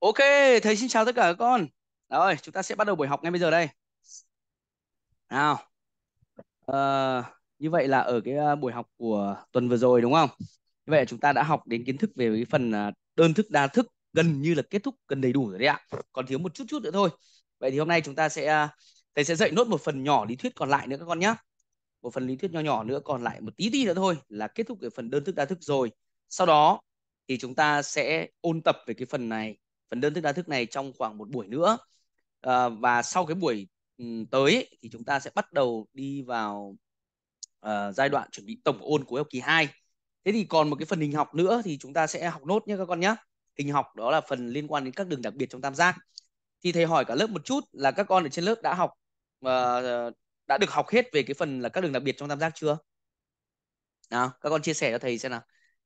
Ok, thầy xin chào tất cả các con. Rồi, chúng ta sẽ bắt đầu buổi học ngay bây giờ đây. Nào, à, như vậy là ở cái ờ, buổi học của tuần vừa rồi đúng không? Như vậy là chúng ta đã học đến kiến thức về cái phần à, đơn thức đa thức gần như là kết thúc gần đầy đủ rồi đấy ạ. Còn thiếu một chút chút nữa thôi. Vậy thì hôm nay chúng ta sẽ à, thầy sẽ dạy nốt một phần nhỏ lý thuyết còn lại nữa các con nhé. Một phần lý thuyết nhỏ nhỏ nữa còn lại một tí tí nữa thôi là kết thúc cái phần đơn thức đa thức rồi. Sau đó thì chúng ta sẽ ôn tập về cái phần này phần đơn thức đa thức này trong khoảng một buổi nữa à, và sau cái buổi tới thì chúng ta sẽ bắt đầu đi vào uh, giai đoạn chuẩn bị tổng ôn cuối học kỳ 2 thế thì còn một cái phần hình học nữa thì chúng ta sẽ học nốt nhé các con nhé hình học đó là phần liên quan đến các đường đặc biệt trong tam giác thì thầy hỏi cả lớp một chút là các con ở trên lớp đã học uh, đã được học hết về cái phần là các đường đặc biệt trong tam giác chưa nào các con chia sẻ cho thầy xem nào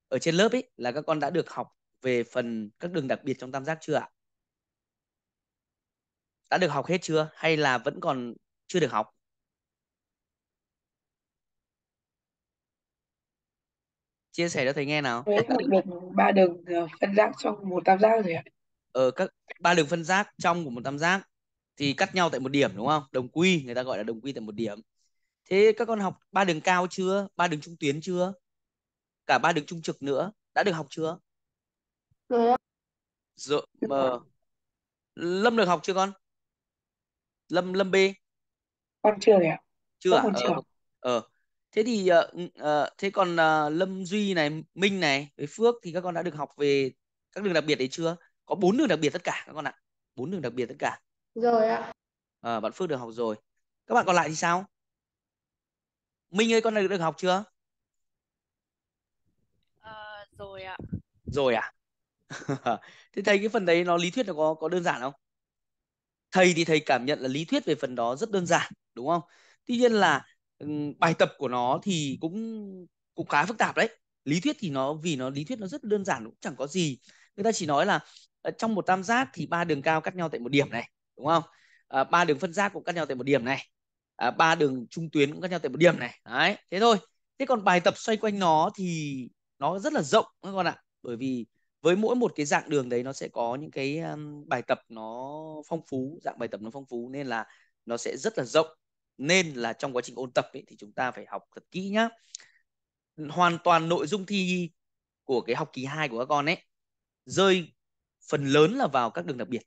ở trên lớp ấy là các con đã được học về phần các đường đặc biệt trong tam giác chưa ạ? Đã được học hết chưa hay là vẫn còn chưa được học? Chia sẻ cho thầy nghe nào. ba đường ờ, phân giác trong một tam giác rồi ạ. Ờ, các ba đường phân giác trong của một tam giác thì cắt nhau tại một điểm đúng không? Đồng quy người ta gọi là đồng quy tại một điểm. Thế các con học ba đường cao chưa? Ba đường trung tuyến chưa? Cả ba đường trung trực nữa đã được học chưa? Dạ, rồi Dự, mờ. Lâm được học chưa con? Lâm Lâm B. Con chưa ạ. Chưa à? Ờ. chưa. Ờ. Thế thì ờ, ờ, thế còn ờ, Lâm Duy này, Minh này, với Phước thì các con đã được học về các đường đặc biệt đấy chưa? Có bốn đường đặc biệt tất cả các con ạ. Bốn đường đặc biệt tất cả. rồi ạ Ờ, bạn Phước được học rồi. Các bạn còn lại thì sao? Minh ơi, con này được học chưa? Ờ, rồi ạ. Rồi à? thế thầy cái phần đấy nó lý thuyết nó có có đơn giản không thầy thì thầy cảm nhận là lý thuyết về phần đó rất đơn giản đúng không tuy nhiên là ừ, bài tập của nó thì cũng cũng khá phức tạp đấy lý thuyết thì nó vì nó lý thuyết nó rất đơn giản cũng chẳng có gì người ta chỉ nói là ờ, trong một tam giác thì ba đường cao cắt nhau tại một điểm này đúng không à, ba đường phân giác cũng cắt nhau tại một điểm này à, ba đường trung tuyến cũng cắt nhau tại một điểm này đấy thế thôi thế còn bài tập xoay quanh nó thì nó rất là rộng các con ạ bởi vì với mỗi một cái dạng đường đấy nó sẽ có những cái bài tập nó phong phú dạng bài tập nó phong phú nên là nó sẽ rất là rộng nên là trong quá trình ôn tập ấy, thì chúng ta phải học thật kỹ nhá hoàn toàn nội dung thi của cái học kỳ 2 của các con ấy rơi phần lớn là vào các đường đặc biệt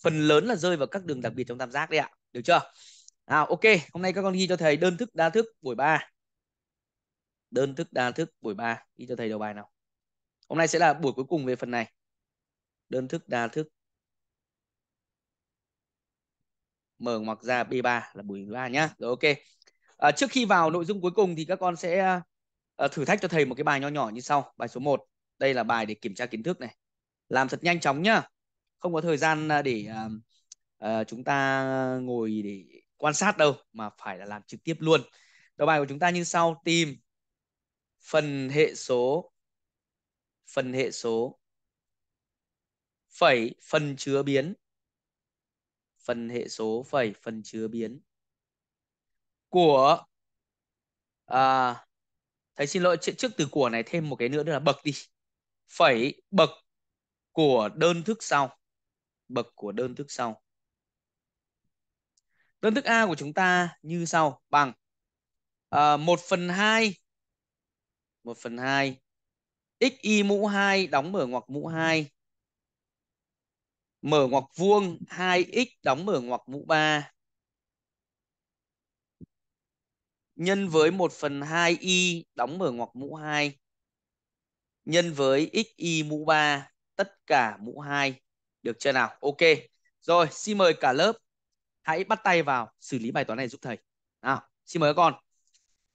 phần lớn là rơi vào các đường đặc biệt trong tam giác đấy ạ được chưa nào ok hôm nay các con ghi cho thầy đơn thức đa thức buổi 3 đơn thức đa thức buổi 3 ghi cho thầy đầu bài nào Hôm nay sẽ là buổi cuối cùng về phần này. Đơn thức đa thức. Mở ngoặc ra B3 là buổi 3 nhá. Rồi ok. À, trước khi vào nội dung cuối cùng thì các con sẽ à, thử thách cho thầy một cái bài nho nhỏ như sau. Bài số 1. Đây là bài để kiểm tra kiến thức này. Làm thật nhanh chóng nhá. Không có thời gian à, để à, à, chúng ta ngồi để quan sát đâu mà phải là làm trực tiếp luôn. Đầu bài của chúng ta như sau tìm phần hệ số phần hệ số phẩy phân chứa biến phần hệ số phẩy phân chứa biến của à, thầy xin lỗi trước từ của này thêm một cái nữa nữa là bậc đi phẩy bậc của đơn thức sau bậc của đơn thức sau đơn thức a của chúng ta như sau bằng à, 1 phần 2 1 phần 2 xy mũ 2 đóng mở ngoặc mũ 2 mở ngoặc vuông 2x đóng mở ngoặc mũ 3 nhân với 1 phần 2y đóng mở ngoặc mũ 2 nhân với xy mũ 3 tất cả mũ 2 được chưa nào ok rồi xin mời cả lớp hãy bắt tay vào xử lý bài toán này giúp thầy nào xin mời các con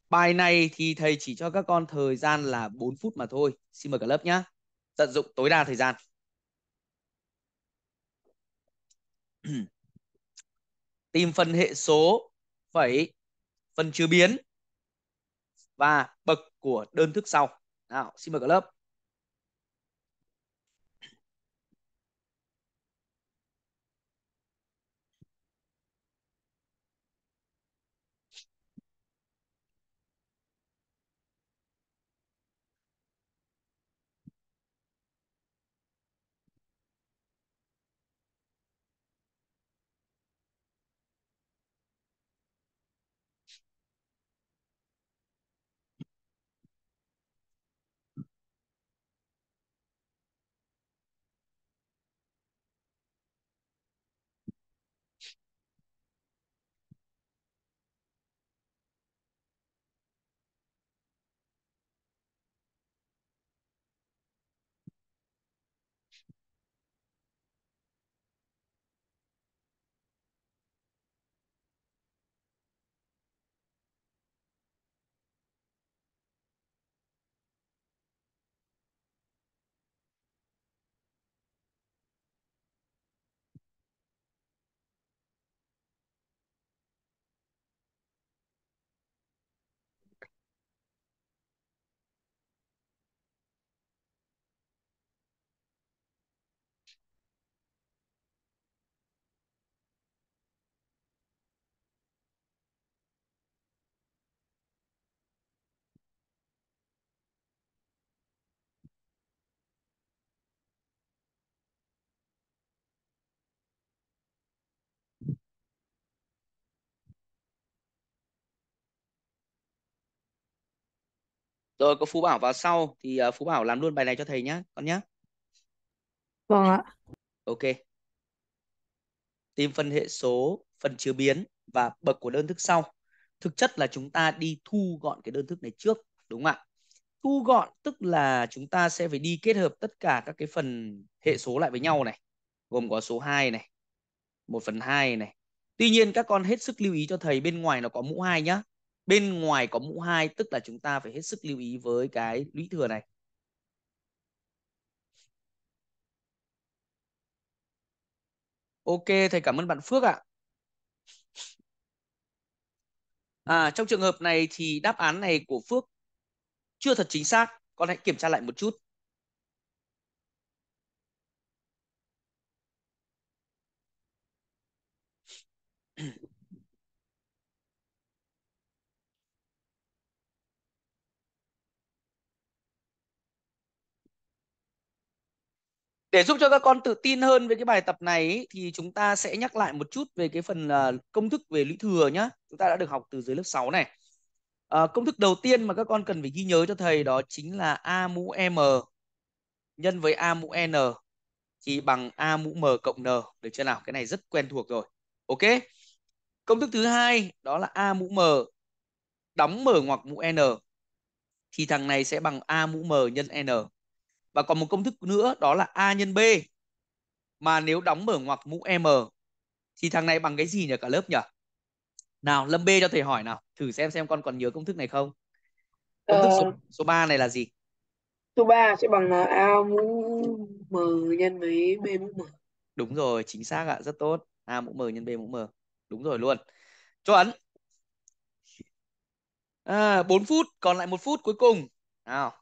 Bài này thì thầy chỉ cho các con thời gian là 4 phút mà thôi. Xin mời cả lớp nhé. Tận dụng tối đa thời gian. Tìm phần hệ số, phẩy, phân chứa biến và bậc của đơn thức sau. Nào, xin mời cả lớp. Rồi có Phú Bảo vào sau thì ờ, Phú Bảo làm luôn bài này cho thầy nhé con nhé. Vâng ạ. Ok. Tìm phân hệ số, phần chứa biến và bậc của đơn thức sau. Thực chất là chúng ta đi thu gọn cái đơn thức này trước, đúng không ạ? Thu gọn tức là chúng ta sẽ phải đi kết hợp tất cả các cái phần hệ số lại với nhau này. Gồm có số 2 này, 1 phần 2 này. Tuy nhiên các con hết sức lưu ý cho thầy bên ngoài nó có mũ 2 nhá bên ngoài có mũ 2 tức là chúng ta phải hết sức lưu ý với cái lũy thừa này. Ok, thầy cảm ơn bạn Phước ạ. À, trong trường hợp này thì đáp án này của Phước chưa thật chính xác, con hãy kiểm tra lại một chút. để giúp cho các con tự tin hơn về cái bài tập này thì chúng ta sẽ nhắc lại một chút về cái phần uh, công thức về lũy thừa nhá chúng ta đã được học từ dưới lớp 6 này uh, công thức đầu tiên mà các con cần phải ghi nhớ cho thầy đó chính là a mũ m nhân với a mũ n thì bằng a mũ m cộng n được chưa nào cái này rất quen thuộc rồi ok công thức thứ hai đó là a mũ m đóng mở ngoặc mũ n thì thằng này sẽ bằng a mũ m nhân n và còn một công thức nữa đó là a nhân b mà nếu đóng mở ngoặc mũ m thì thằng này bằng cái gì nhỉ cả lớp nhỉ nào lâm b cho thầy hỏi nào thử xem xem con còn nhớ công thức này không công thức ờ, số, số 3 này là gì số 3 sẽ bằng là a mũ m nhân với b mũ m đúng rồi chính xác ạ rất tốt a mũ m nhân b mũ m đúng rồi luôn chuẩn à, 4 phút còn lại một phút cuối cùng nào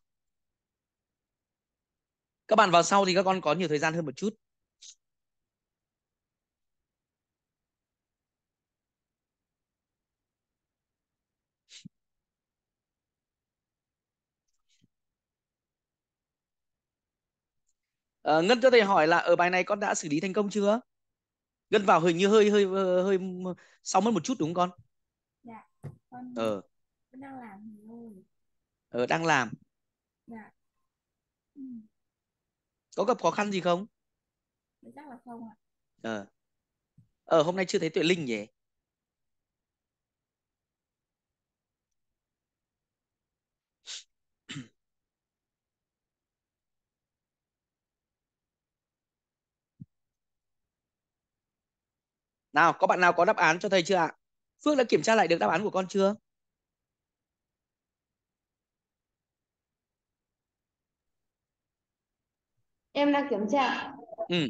các bạn vào sau thì các con có nhiều thời gian hơn một chút ờ, Ngân cho thầy hỏi là ở bài này con đã xử lý thành công chưa? Ngân vào hình như hơi hơi hơi, hơi sau mất một chút đúng không con? Dạ. Con ờ. đang làm rồi. Ờ đang làm. Dạ. Ừ có gặp khó khăn gì không chắc là không ạ ờ ờ hôm nay chưa thấy tuệ linh nhỉ nào có bạn nào có đáp án cho thầy chưa ạ phước đã kiểm tra lại được đáp án của con chưa em đang kiểm tra ừ.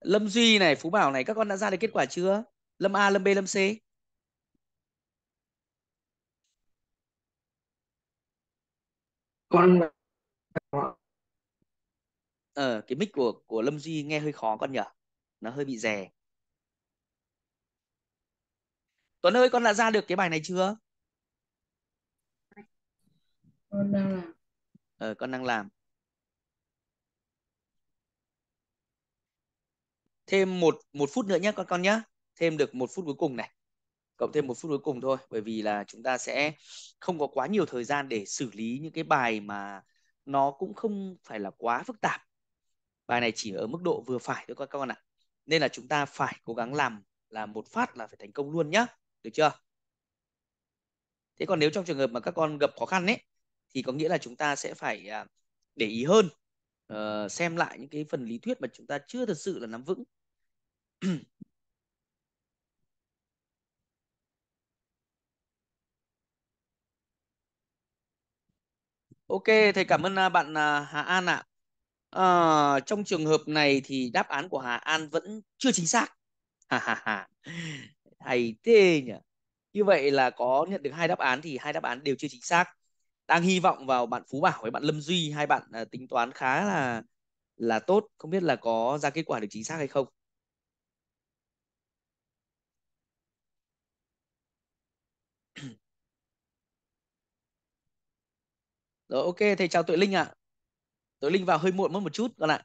Lâm Duy này Phú Bảo này các con đã ra được kết quả chưa Lâm A Lâm B Lâm C con ờ cái mic của của Lâm Duy nghe hơi khó con nhở nó hơi bị rè Tuấn ơi con đã ra được cái bài này chưa con đang làm ờ con đang làm thêm một một phút nữa nhé con con nhé thêm được một phút cuối cùng này cộng thêm một phút cuối cùng thôi bởi vì là chúng ta sẽ không có quá nhiều thời gian để xử lý những cái bài mà nó cũng không phải là quá phức tạp bài này chỉ ở mức độ vừa phải thôi các con ạ nên là chúng ta phải cố gắng làm là một phát là phải thành công luôn nhá được chưa thế còn nếu trong trường hợp mà các con gặp khó khăn ấy thì có nghĩa là chúng ta sẽ phải à, để ý hơn ờ, xem lại những cái phần lý thuyết mà chúng ta chưa thật sự là nắm vững Ok, thầy cảm ơn à, bạn à, Hà An ạ. À, trong trường hợp này thì đáp án của Hà An vẫn chưa chính xác. Hà hà hà. Hay thế nhỉ. Như vậy là có nhận được hai đáp án thì hai đáp án đều chưa chính xác. Đang hy vọng vào bạn Phú Bảo với bạn Lâm Duy hai bạn à, tính toán khá là là tốt, không biết là có ra kết quả được chính xác hay không. Rồi ok, thầy chào tụi Linh ạ. À. Tụi Linh vào hơi muộn mất một chút con ạ.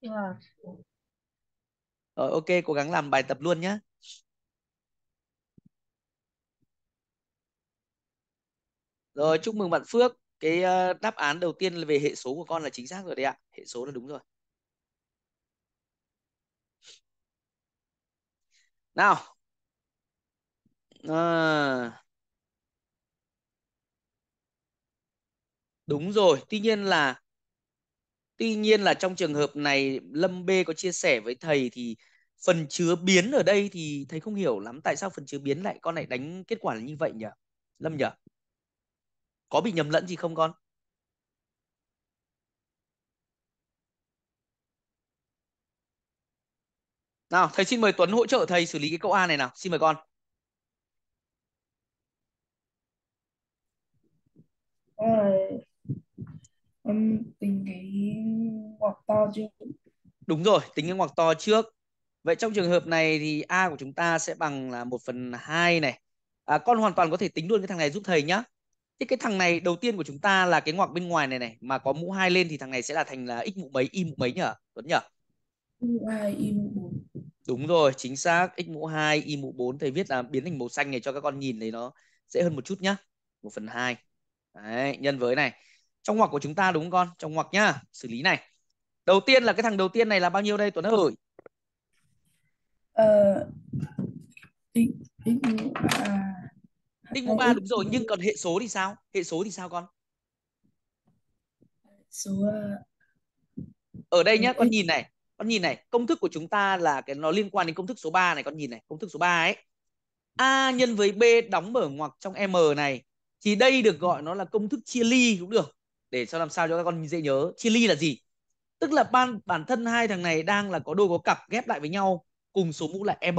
Yeah. Dạ. Rồi ok, cố gắng làm bài tập luôn nhé. Rồi, chúc mừng bạn Phước. Cái ờ, đáp án đầu tiên về hệ số của con là chính xác rồi đấy ạ. Hệ số là đúng rồi. Nào. À, Đúng rồi, tuy nhiên là tuy nhiên là trong trường hợp này Lâm B có chia sẻ với thầy thì phần chứa biến ở đây thì thầy không hiểu lắm tại sao phần chứa biến lại con lại đánh kết quả là như vậy nhỉ? Lâm nhỉ? Có bị nhầm lẫn gì không con? Nào, thầy xin mời Tuấn hỗ trợ thầy xử lý cái câu A này nào. Xin mời con. À, con tính cái ngoặc to trước đúng rồi tính cái ngoặc to trước vậy trong trường hợp này thì a của chúng ta sẽ bằng là 1 phần hai này à, con hoàn toàn có thể tính luôn cái thằng này giúp thầy nhá thế cái thằng này đầu tiên của chúng ta là cái ngoặc bên ngoài này này mà có mũ hai lên thì thằng này sẽ là thành là x mũ mấy y mũ mấy nhở Tuấn nhở mũ hai y mũ bốn đúng rồi chính xác x mũ 2 y mũ 4 thầy viết là biến thành màu xanh này cho các con nhìn thấy nó dễ hơn một chút nhá 1 phần 2 Đấy, nhân với này trong ngoặc của chúng ta đúng không con trong ngoặc nhá xử lý này đầu tiên là cái thằng đầu tiên này là bao nhiêu đây tuấn ơi ờ, x mũ ba x mũ ba đúng rồi nhưng còn hệ số thì sao hệ số thì sao con số ờ, ở đây nhá con nhìn này con nhìn này công thức của chúng ta là cái nó liên quan đến công thức số 3 này con nhìn này công thức số 3 ấy a nhân với b đóng mở ngoặc trong m này thì đây được gọi nó là công thức chia ly cũng được để cho làm sao cho các con dễ nhớ Chia ly là gì tức là ban bản thân hai thằng này đang là có đôi có cặp ghép lại với nhau cùng số mũ là m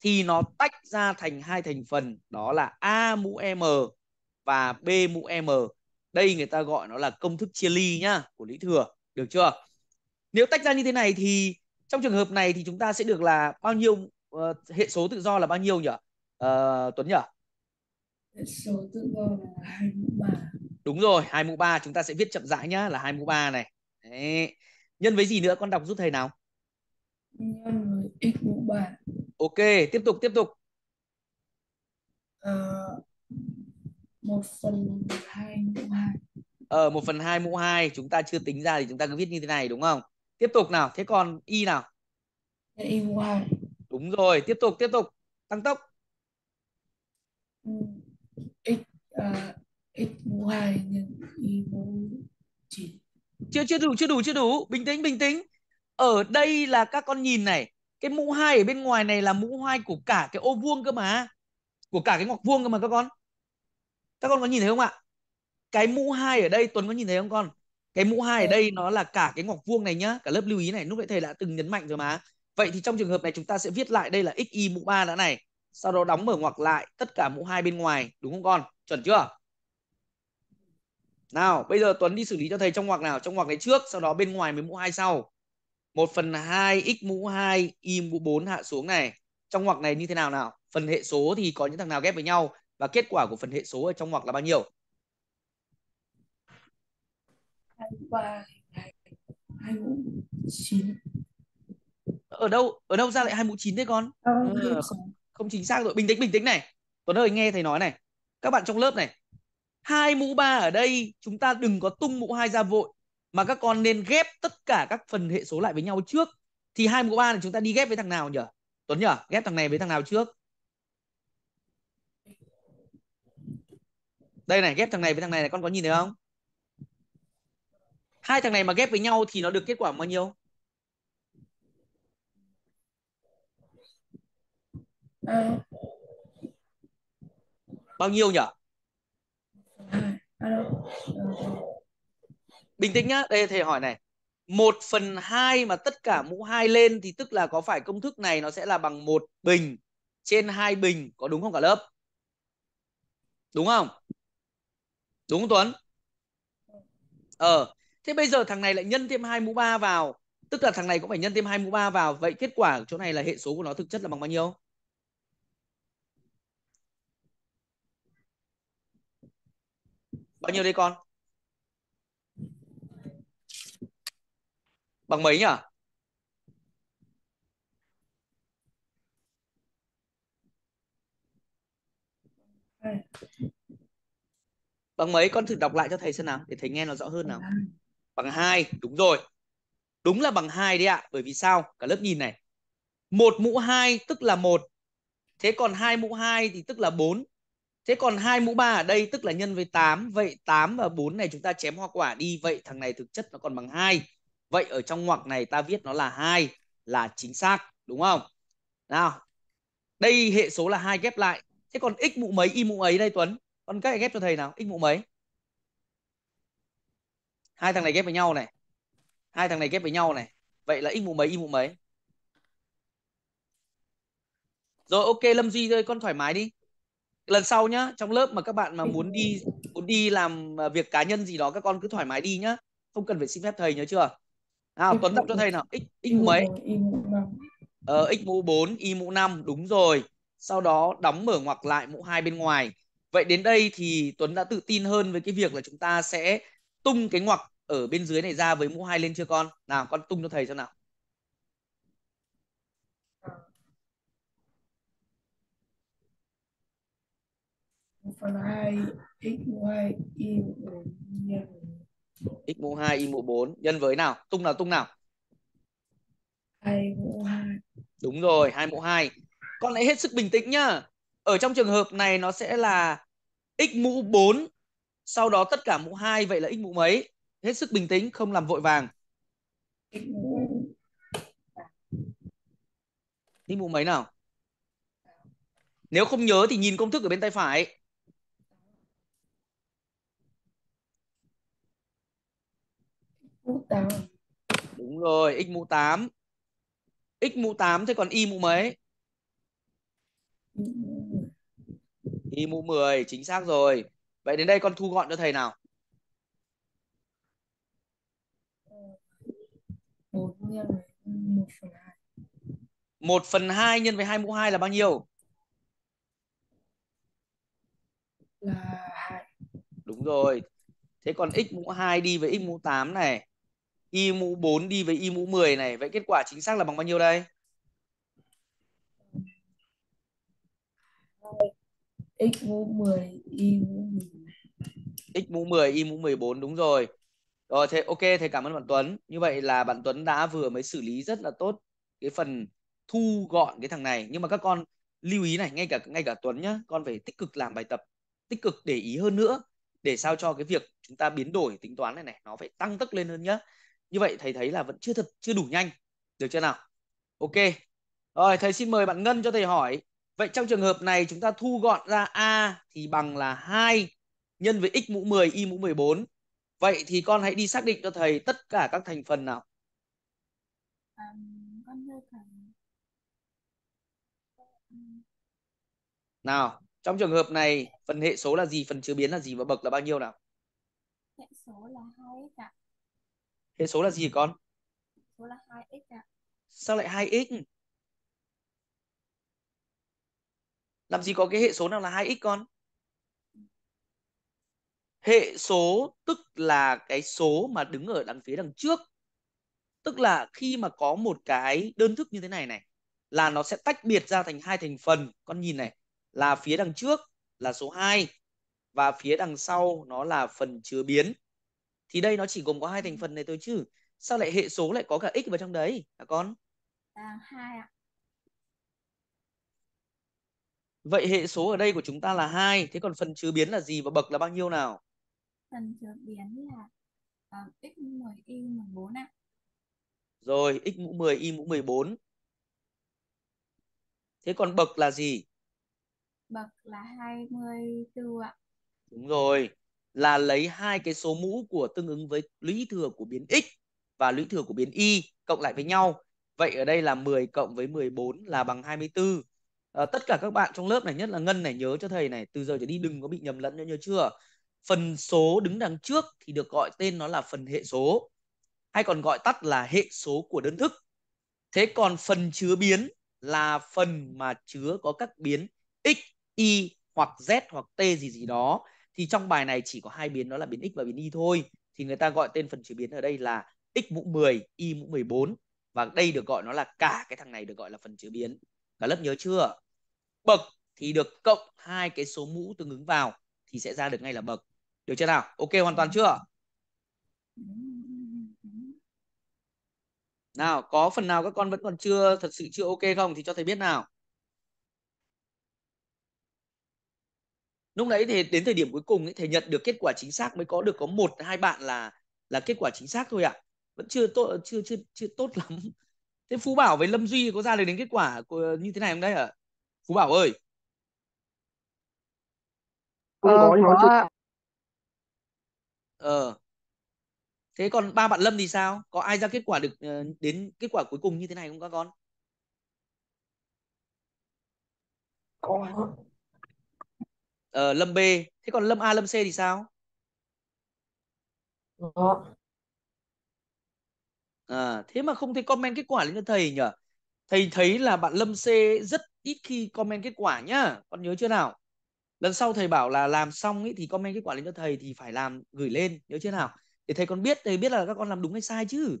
thì nó tách ra thành hai thành phần đó là a mũ m và b mũ m đây người ta gọi nó là công thức chia ly nhá của lý thừa được chưa nếu tách ra như thế này thì trong trường hợp này thì chúng ta sẽ được là bao nhiêu uh, hệ số tự do là bao nhiêu nhỉ uh, Tuấn nhỉ hệ số tự do là hai mũ ba đúng rồi hai mũ ba chúng ta sẽ viết chậm rãi nhá là hai mũ ba này Đấy. nhân với gì nữa con đọc giúp thầy nào nhân với x mũ ba ok tiếp tục tiếp tục uh, một phần hai mũ hai ở ờ, một phần hai mũ hai chúng ta chưa tính ra thì chúng ta cứ viết như thế này đúng không tiếp tục nào thế còn y nào y mũ hai đúng rồi tiếp tục tiếp tục tăng tốc ừ, x uh, hết y nhân y mũ 9. Chưa chưa đủ chưa đủ chưa đủ, bình tĩnh bình tĩnh. Ở đây là các con nhìn này, cái mũ hai ở bên ngoài này là mũ hai của cả cái ô vuông cơ mà. Của cả cái ngoặc vuông cơ mà các con. Các con có nhìn thấy không ạ? Cái mũ hai ở đây Tuấn có nhìn thấy không con? Cái mũ hai ở đây nó là cả cái ngoặc vuông này nhá, cả lớp lưu ý này, lúc nãy thầy đã từng nhấn mạnh rồi mà. Vậy thì trong trường hợp này chúng ta sẽ viết lại đây là xy mũ 3 đã này. Sau đó đóng mở ngoặc lại tất cả mũ hai bên ngoài, đúng không con? Chuẩn chưa? nào bây giờ Tuấn đi xử lý cho thầy trong ngoặc nào trong ngoặc này trước sau đó bên ngoài mới mũ hai sau 1 phần 2 x mũ 2 y mũ 4 hạ xuống này trong ngoặc này như thế nào nào phần hệ số thì có những thằng nào ghép với nhau và kết quả của phần hệ số ở trong ngoặc là bao nhiêu ở đâu ở đâu ra lại hai mũ chín đấy con ừ, không chính xác rồi bình tĩnh bình tĩnh này Tuấn ơi nghe thầy nói này các bạn trong lớp này hai mũ ba ở đây chúng ta đừng có tung mũ hai ra vội mà các con nên ghép tất cả các phần hệ số lại với nhau trước thì hai mũ ba này chúng ta đi ghép với thằng nào nhỉ tuấn nhỉ ghép thằng này với thằng nào trước đây này ghép thằng này với thằng này này con có nhìn thấy không hai thằng này mà ghép với nhau thì nó được kết quả bao nhiêu à. bao nhiêu nhỉ Bình tĩnh nhá, đây thầy hỏi này. 1 phần 2 mà tất cả mũ 2 lên thì tức là có phải công thức này nó sẽ là bằng một bình trên hai bình có đúng không cả lớp? Đúng không? Đúng không Tuấn? Ờ, thế bây giờ thằng này lại nhân thêm 2 mũ 3 vào, tức là thằng này cũng phải nhân thêm 2 mũ 3 vào, vậy kết quả chỗ này là hệ số của nó thực chất là bằng bao nhiêu? bao nhiêu đây con bằng mấy nhỉ bằng mấy con thử đọc lại cho thầy xem nào để thầy nghe nó rõ hơn nào bằng hai đúng rồi đúng là bằng hai đấy ạ bởi vì sao cả lớp nhìn này một mũ hai tức là một thế còn hai mũ hai thì tức là bốn Thế còn hai mũ 3 ở đây tức là nhân với 8. Vậy 8 và 4 này chúng ta chém hoa quả đi. Vậy thằng này thực chất nó còn bằng 2. Vậy ở trong ngoặc này ta viết nó là 2 là chính xác. Đúng không? Nào. Đây hệ số là 2 ghép lại. Thế còn x mũ mấy, y mũ ấy đây Tuấn? Con các ghép cho thầy nào. X mũ mấy? Hai thằng này ghép với nhau này. Hai thằng này ghép với nhau này. Vậy là x mũ mấy, y mũ mấy? Rồi ok Lâm Duy ơi, con thoải mái đi lần sau nhá trong lớp mà các bạn mà ừ. muốn đi muốn đi làm à, việc cá nhân gì đó các con cứ thoải mái đi nhá không cần phải xin phép thầy nhớ chưa nào tuấn đọc cho thầy nào x x mấy ờ, x mũ 4 y mũ 5 đúng rồi sau đó đóng mở ngoặc lại mũ hai bên ngoài vậy đến đây thì tuấn đã tự tin hơn với cái việc là chúng ta sẽ tung cái ngoặc ở bên dưới này ra với mũ hai lên chưa con nào con tung cho thầy cho nào x mũ 2 y mũ 4 nhân x mũ 2 y mũ 4 nhân với nào? Tung nào tung nào? 2 mũ 2. Đúng rồi, 2 mũ 2. Con hãy hết sức bình tĩnh nhá. Ở trong trường hợp này nó sẽ là x mũ 4 sau đó tất cả mũ 2 vậy là x mũ mấy? Hết sức bình tĩnh, không làm vội vàng. x mũ mấy nào? Nếu không nhớ thì nhìn công thức ở bên tay phải rồi x mũ 8 x mũ 8 thế còn y mũ mấy y mũ 10 chính xác rồi vậy đến đây con thu gọn cho thầy nào 4 phần 2 1 phần 2 nhân với 2 mũ 2 là bao nhiêu? Là 2 Đúng rồi Thế còn x mũ 2 đi với x mũ 8 này y mũ 4 đi với y mũ 10 này. Vậy kết quả chính xác là bằng bao nhiêu đây? x mũ 10 y mũ 10. x mũ 10 y mũ 14 đúng rồi. Rồi thế ok thầy cảm ơn bạn Tuấn. Như vậy là bạn Tuấn đã vừa mới xử lý rất là tốt cái phần thu gọn cái thằng này nhưng mà các con lưu ý này ngay cả ngay cả Tuấn nhá, con phải tích cực làm bài tập, tích cực để ý hơn nữa để sao cho cái việc chúng ta biến đổi tính toán này này nó phải tăng tốc lên hơn nhá như vậy thầy thấy là vẫn chưa thật chưa đủ nhanh được chưa nào ok rồi thầy xin mời bạn ngân cho thầy hỏi vậy trong trường hợp này chúng ta thu gọn ra a thì bằng là 2 nhân với x mũ 10 y mũ 14 vậy thì con hãy đi xác định cho thầy tất cả các thành phần nào à, con đưa nào, trong trường hợp này phần hệ số là gì, phần chứa biến là gì và bậc là bao nhiêu nào? Hệ số là 2x ạ hệ số là gì con số là 2x ạ à. sao lại 2x làm gì có cái hệ số nào là 2x con hệ số tức là cái số mà đứng ở đằng phía đằng trước tức là khi mà có một cái đơn thức như thế này này là nó sẽ tách biệt ra thành hai thành phần con nhìn này là phía đằng trước là số 2 và phía đằng sau nó là phần chứa biến thì đây nó chỉ gồm có hai thành ừ. phần này thôi chứ sao lại hệ số lại có cả x vào trong đấy hả con à, hai ạ vậy hệ số ở đây của chúng ta là hai thế còn phần chứa biến là gì và bậc là bao nhiêu nào phần chứa biến là uh, x mũ 10 y mũ 14 ạ rồi x mũ 10 y mũ 14 thế còn bậc là gì bậc là 24 ạ đúng rồi là lấy hai cái số mũ của tương ứng với lũy thừa của biến x và lũy thừa của biến y cộng lại với nhau. Vậy ở đây là 10 cộng với 14 là bằng 24. À, ờ, tất cả các bạn trong lớp này nhất là Ngân này nhớ cho thầy này, từ giờ trở đi đừng có bị nhầm lẫn nữa nhớ chưa? Phần số đứng đằng trước thì được gọi tên nó là phần hệ số hay còn gọi tắt là hệ số của đơn thức. Thế còn phần chứa biến là phần mà chứa có các biến x, y hoặc z hoặc t gì gì đó thì trong bài này chỉ có hai biến đó là biến x và biến y thôi thì người ta gọi tên phần chế biến ở đây là x mũ 10 y mũ 14 và đây được gọi nó là cả cái thằng này được gọi là phần chế biến cả lớp nhớ chưa bậc thì được cộng hai cái số mũ tương ứng vào thì sẽ ra được ngay là bậc được chưa nào ok hoàn toàn chưa nào có phần nào các con vẫn còn chưa thật sự chưa ok không thì cho thầy biết nào lúc đấy thì đến thời điểm cuối cùng thì nhận được kết quả chính xác mới có được có một hai bạn là là kết quả chính xác thôi ạ à. vẫn chưa tốt chưa chưa chưa tốt lắm thế phú bảo với lâm duy có ra được đến kết quả của, như thế này không đấy ạ à? phú bảo ơi ờ, có, có. ờ thế còn ba bạn lâm thì sao có ai ra kết quả được ờ, đến kết quả cuối cùng như thế này không các con có uh, lâm B thế còn lâm A lâm C thì sao đó. à, thế mà không thấy comment kết quả lên cho thầy nhỉ thầy thấy là bạn lâm C rất ít khi comment kết quả nhá con nhớ chưa nào lần sau thầy bảo là làm xong ý, thì comment kết quả lên cho thầy thì phải làm gửi lên nhớ chưa nào để thầy còn biết thầy biết là các con làm đúng hay sai chứ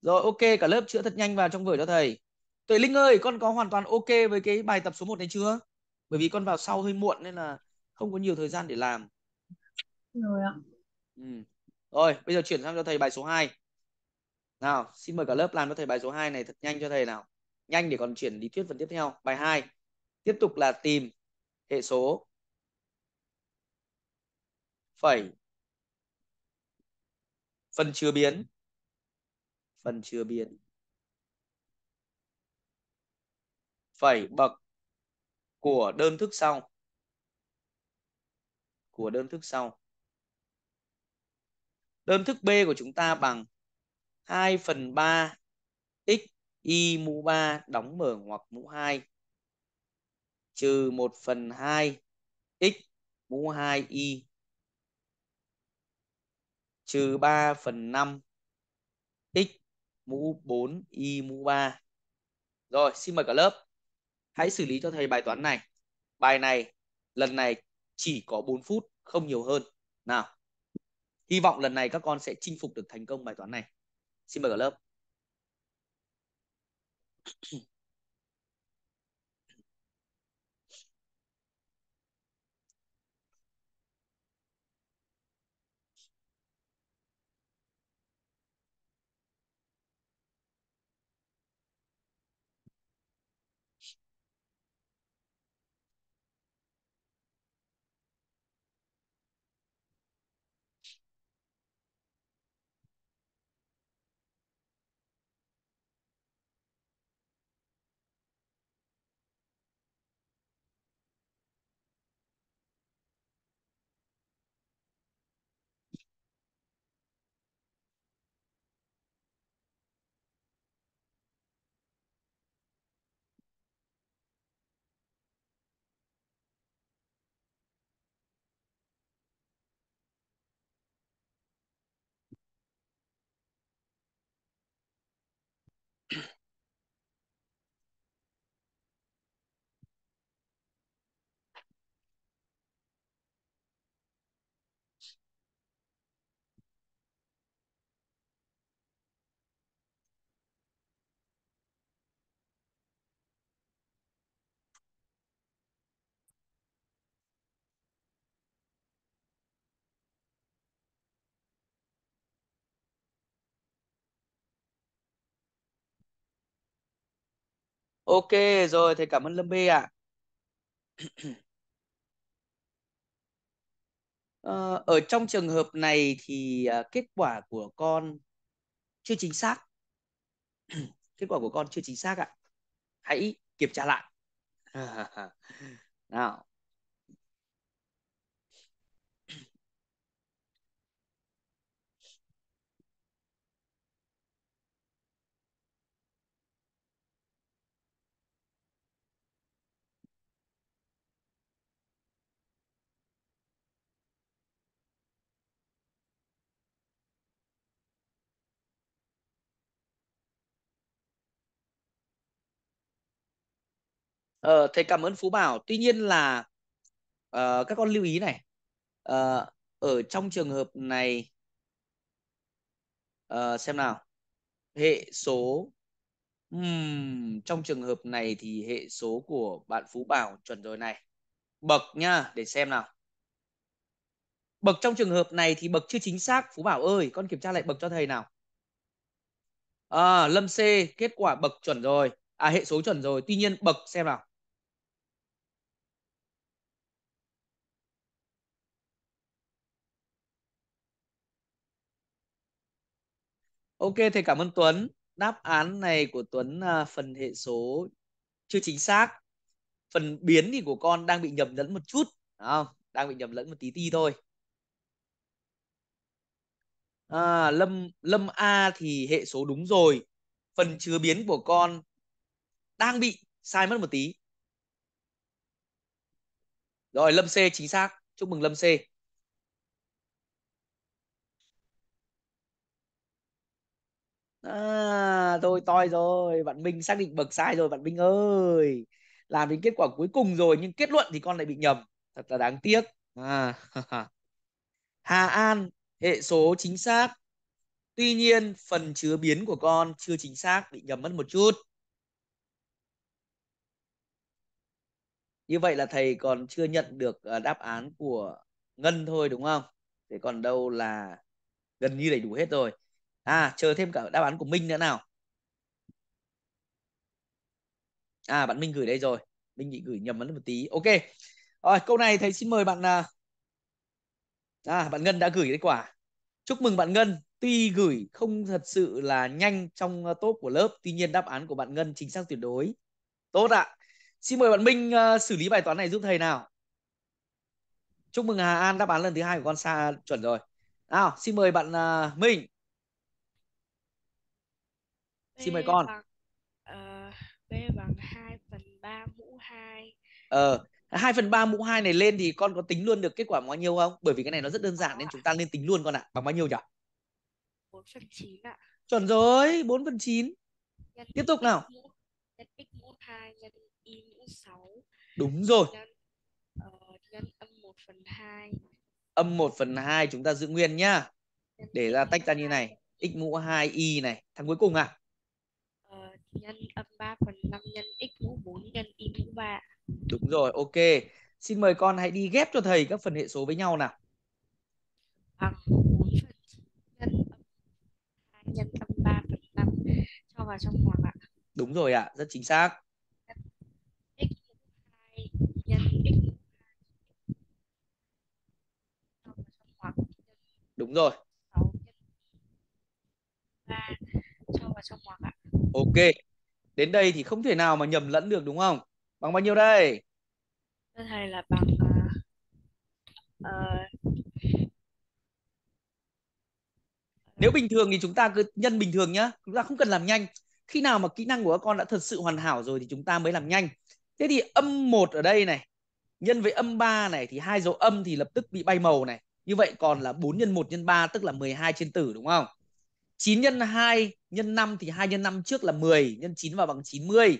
rồi ok cả lớp chữa thật nhanh vào trong vở cho thầy tuệ linh ơi con có hoàn toàn ok với cái bài tập số 1 này chưa bởi vì con vào sau hơi muộn nên là không có nhiều thời gian để làm rồi ạ ừ. rồi bây giờ chuyển sang cho thầy bài số 2 nào xin mời cả lớp làm cho thầy bài số 2 này thật nhanh cho thầy nào nhanh để còn chuyển lý thuyết phần tiếp theo bài 2 tiếp tục là tìm hệ số phẩy phần chứa biến phần chứa biến phẩy bậc của đơn thức sau của đơn thức sau đơn thức B của chúng ta bằng 2 phần 3 x y mũ 3 đóng mở ngoặc mũ 2 trừ 1 phần 2 x mũ 2 y trừ 3 phần 5 x mũ 4 y mũ 3 rồi xin mời cả lớp hãy xử lý cho thầy bài toán này bài này lần này chỉ có 4 phút không nhiều hơn nào hy vọng lần này các con sẽ chinh phục được thành công bài toán này xin mời cả lớp Ok rồi thầy cảm ơn Lâm Bê ạ. Ờ, ở trong trường hợp này thì à, kết quả của con chưa chính xác. kết quả của con chưa chính xác ạ. Hãy kiểm tra lại. nào Ờ, thầy cảm ơn Phú Bảo. Tuy nhiên là uh, các con lưu ý này. Uh, ở trong trường hợp này uh, xem nào. Hệ số um, trong trường hợp này thì hệ số của bạn Phú Bảo chuẩn rồi này. Bậc nha, để xem nào. Bậc trong trường hợp này thì bậc chưa chính xác. Phú Bảo ơi, con kiểm tra lại bậc cho thầy nào. À, Lâm C kết quả bậc chuẩn rồi. À hệ số chuẩn rồi. Tuy nhiên bậc xem nào. Ok, thầy cảm ơn Tuấn. Đáp án này của Tuấn là phần hệ số chưa chính xác. Phần biến thì của con đang bị nhầm lẫn một chút. không? Đang bị nhầm lẫn một tí tí thôi. À, lâm lâm A thì hệ số đúng rồi. Phần chứa biến của con đang bị sai mất một tí. Rồi, lâm C chính xác. Chúc mừng lâm C. à, thôi toi rồi bạn Minh xác định bậc sai rồi bạn Minh ơi làm đến kết quả cuối cùng rồi nhưng kết luận thì con lại bị nhầm thật là đáng tiếc à. Hà An hệ số chính xác tuy nhiên phần chứa biến của con chưa chính xác bị nhầm mất một chút như vậy là thầy còn chưa nhận được à, đáp án của Ngân thôi đúng không thế còn đâu là gần như đầy đủ hết rồi à chờ thêm cả đáp án của Minh nữa nào à bạn Minh gửi đây rồi Minh bị gửi nhầm vấn một tí ok rồi câu này thầy xin mời bạn à, à bạn Ngân đã gửi kết quả chúc mừng bạn Ngân tuy gửi không thật sự là nhanh trong à, top của lớp tuy nhiên đáp án của bạn Ngân chính xác tuyệt đối tốt ạ xin mời bạn Minh uh, xử lý bài toán này giúp thầy nào chúc mừng Hà An đáp án lần thứ hai của con xa chuẩn rồi nào xin mời bạn uh, Minh Xin mời con. Bằng, uh, B bằng 2 phần ba mũ hai. Ờ, hai phần ba mũ hai này lên thì con có tính luôn được kết quả bao nhiêu không? Bởi vì cái này nó rất đơn giản nên chúng ta nên tính luôn con ạ. À. Bằng bao nhiêu nhỉ? bốn phần chín ạ. Chuẩn rồi, bốn phần chín. Tiếp tục nào. nhân x mũ hai nhân y mũ sáu. Đúng rồi. Ờ, nhân, âm một phần hai. Âm một phần hai chúng ta giữ nguyên nhá. Để ra tách ra như này. X mũ hai y này. Thằng cuối cùng à? nhân âm 3 phần 5 nhân x mũ 4 nhân y mũ 3. Đúng rồi, ok. Xin mời con hãy đi ghép cho thầy các phần hệ số với nhau nào. Bằng 4 phần 9 nhân âm 2 nhân âm 3 phần 5 cho vào trong ngoặc ạ. Đúng rồi ạ, rất chính xác. x mũ 2 nhân x mũ cho vào trong 2 Đúng rồi. 3 cho vào trong ngoặc ạ. Ok, đến đây thì không thể nào mà nhầm lẫn được đúng không bằng bao nhiêu đây thầy là bằng uh, uh... nếu bình thường thì chúng ta cứ nhân bình thường nhá chúng ta không cần làm nhanh khi nào mà kỹ năng của các con đã thật sự hoàn hảo rồi thì chúng ta mới làm nhanh thế thì âm một ở đây này nhân với âm 3 này thì hai dấu âm thì lập tức bị bay màu này như vậy còn là 4 nhân 1 nhân 3 tức là 12 trên tử đúng không 9 nhân 2 nhân 5 thì 2 nhân 5 trước là 10 nhân 9 vào bằng 90.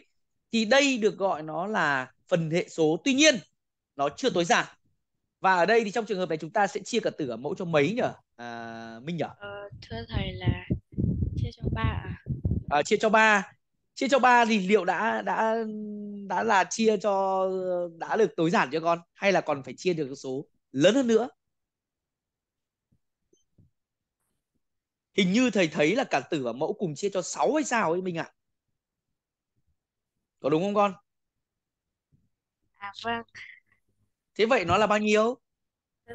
Thì đây được gọi nó là phần hệ số. Tuy nhiên nó chưa tối giản. Và ở đây thì trong trường hợp này chúng ta sẽ chia cả tử ở mẫu cho mấy nhỉ? À, Minh nhỉ? Ờ, thưa thầy là chia cho 3 À? à, chia cho 3. Chia cho 3 thì liệu đã đã đã là chia cho đã được tối giản chưa con hay là còn phải chia được số lớn hơn nữa? hình như thầy thấy là cả tử và mẫu cùng chia cho 6 hay sao ấy mình ạ à? có đúng không con à vâng thế vậy nó là bao nhiêu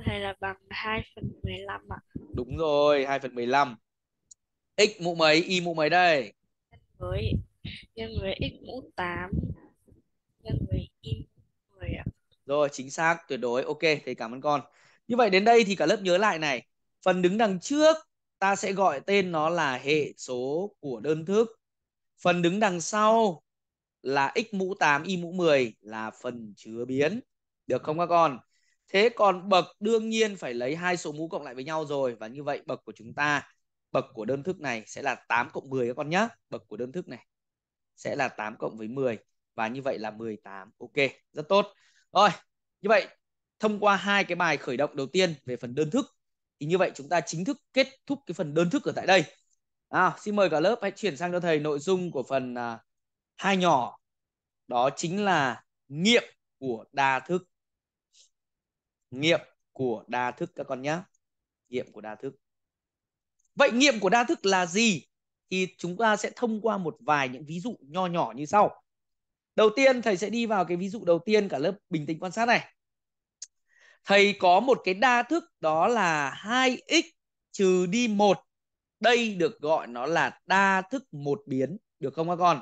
thầy là bằng 2 phần 15 ạ à. đúng rồi 2 phần 15 x mũ mấy y mũ mấy đây với nhân với x mũ 8 nhân với y mũ 10 ạ. Rồi, chính xác, tuyệt đối. Ok, thầy cảm ơn con. Như vậy đến đây thì cả lớp nhớ lại này. Phần đứng đằng trước ta sẽ gọi tên nó là hệ số của đơn thức. Phần đứng đằng sau là x mũ 8 y mũ 10 là phần chứa biến. Được không các con? Thế còn bậc đương nhiên phải lấy hai số mũ cộng lại với nhau rồi và như vậy bậc của chúng ta bậc của đơn thức này sẽ là 8 cộng 10 các con nhé. Bậc của đơn thức này sẽ là 8 cộng với 10 và như vậy là 18. Ok, rất tốt. Rồi, như vậy thông qua hai cái bài khởi động đầu tiên về phần đơn thức thì như vậy chúng ta chính thức kết thúc cái phần đơn thức ở tại đây à, xin mời cả lớp hãy chuyển sang cho thầy nội dung của phần à, hai nhỏ đó chính là nghiệm của đa thức nghiệm của đa thức các con nhé nghiệm của đa thức vậy nghiệm của đa thức là gì thì chúng ta sẽ thông qua một vài những ví dụ nho nhỏ như sau đầu tiên thầy sẽ đi vào cái ví dụ đầu tiên cả lớp bình tĩnh quan sát này thầy có một cái đa thức đó là 2x trừ đi 1. Đây được gọi nó là đa thức một biến, được không các con?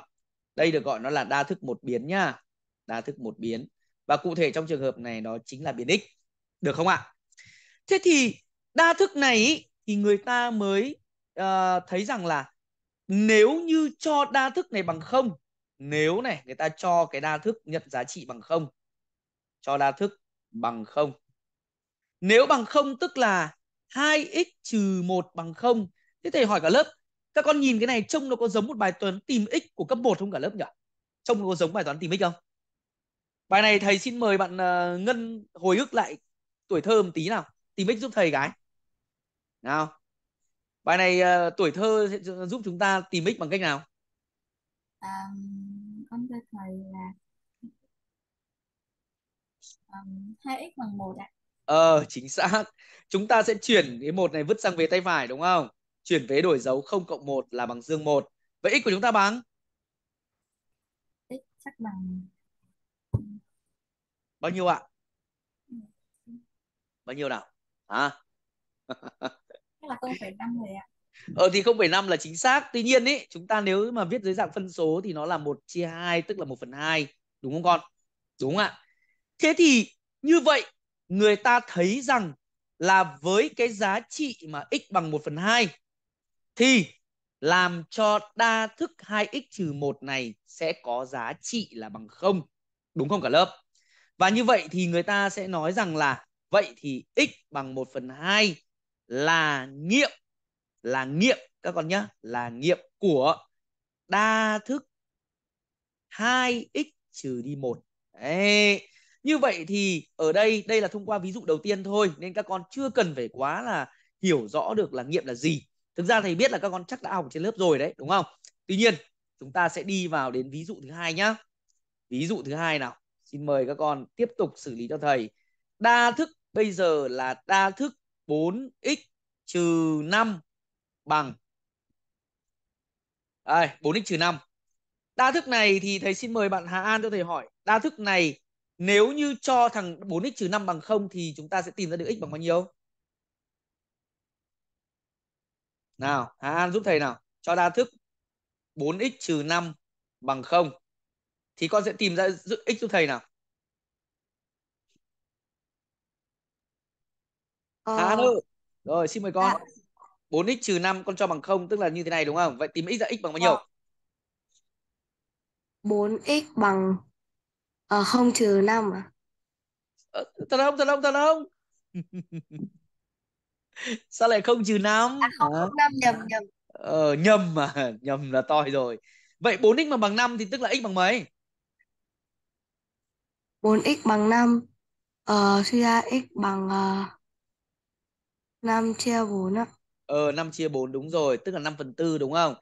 Đây được gọi nó là đa thức một biến nhá. Đa thức một biến. Và cụ thể trong trường hợp này đó chính là biến x. Được không ạ? Thế thì đa thức này thì người ta mới uh, thấy rằng là nếu như cho đa thức này bằng không nếu này người ta cho cái đa thức nhận giá trị bằng không cho đa thức bằng không nếu bằng không tức là 2x trừ 1 bằng 0. Thế thầy hỏi cả lớp, các con nhìn cái này trông nó có giống một bài toán tìm x của cấp 1 không cả lớp nhỉ? Trông nó có giống bài toán tìm x không? Bài này thầy xin mời bạn ờ, Ngân hồi ức lại tuổi thơ một tí nào. Tìm x giúp thầy cái. Nào. Bài này ờ, tuổi thơ sẽ giúp chúng ta tìm x bằng cách nào? À, con thưa thầy là um, 2x bằng 1 ạ ờ chính xác chúng ta sẽ chuyển cái một này vứt sang vế tay phải đúng không chuyển vế đổi dấu 0 cộng 1 là bằng dương 1 vậy x của chúng ta bằng x chắc bằng bao nhiêu ạ ừ. bao nhiêu nào hả à? là 0,5 rồi ạ Ờ thì 0,5 là chính xác. Tuy nhiên ý, chúng ta nếu mà viết dưới dạng phân số thì nó là 1 chia 2 tức là 1 phần 2. Đúng không con? Đúng ạ? Thế thì như vậy người ta thấy rằng là với cái giá trị mà x bằng 1 phần 2 thì làm cho đa thức 2x trừ 1 này sẽ có giá trị là bằng 0. Đúng không cả lớp? Và như vậy thì người ta sẽ nói rằng là vậy thì x bằng 1 phần 2 là nghiệm, là nghiệm các con nhé, là nghiệm của đa thức 2x trừ đi 1. Đấy như vậy thì ở đây đây là thông qua ví dụ đầu tiên thôi nên các con chưa cần phải quá là hiểu rõ được là nghiệm là gì thực ra thầy biết là các con chắc đã học trên lớp rồi đấy đúng không tuy nhiên chúng ta sẽ đi vào đến ví dụ thứ hai nhá ví dụ thứ hai nào xin mời các con tiếp tục xử lý cho thầy đa thức bây giờ là đa thức 4x trừ 5 bằng đây, 4x trừ 5 đa thức này thì thầy xin mời bạn Hà An cho thầy hỏi đa thức này nếu như cho thằng 4x trừ 5 bằng 0 thì chúng ta sẽ tìm ra được x bằng bao nhiêu? Nào, Hà An giúp thầy nào. Cho đa thức 4x trừ 5 bằng 0. Thì con sẽ tìm ra x giúp thầy nào. Ờ. Hà An ơi. Rồi, xin mời con. À. Dạ. 4x trừ 5 con cho bằng 0 tức là như thế này đúng không? Vậy tìm x ra x bằng bao nhiêu? 4x ờ. bằng Ờ, không trừ 5 à? Ờ, thật không, thật không, thật không? Sao lại không trừ 5? À, không, không, 5 nhầm, nhầm. Ờ, nhầm mà, nhầm là to rồi. Vậy 4x mà bằng 5 thì tức là x bằng mấy? 4x bằng 5. Ờ, suy ra x bằng uh, ờ, 5 chia 4 ạ. Ờ, 5 chia 4 đúng rồi, tức là 5 phần 4 đúng không?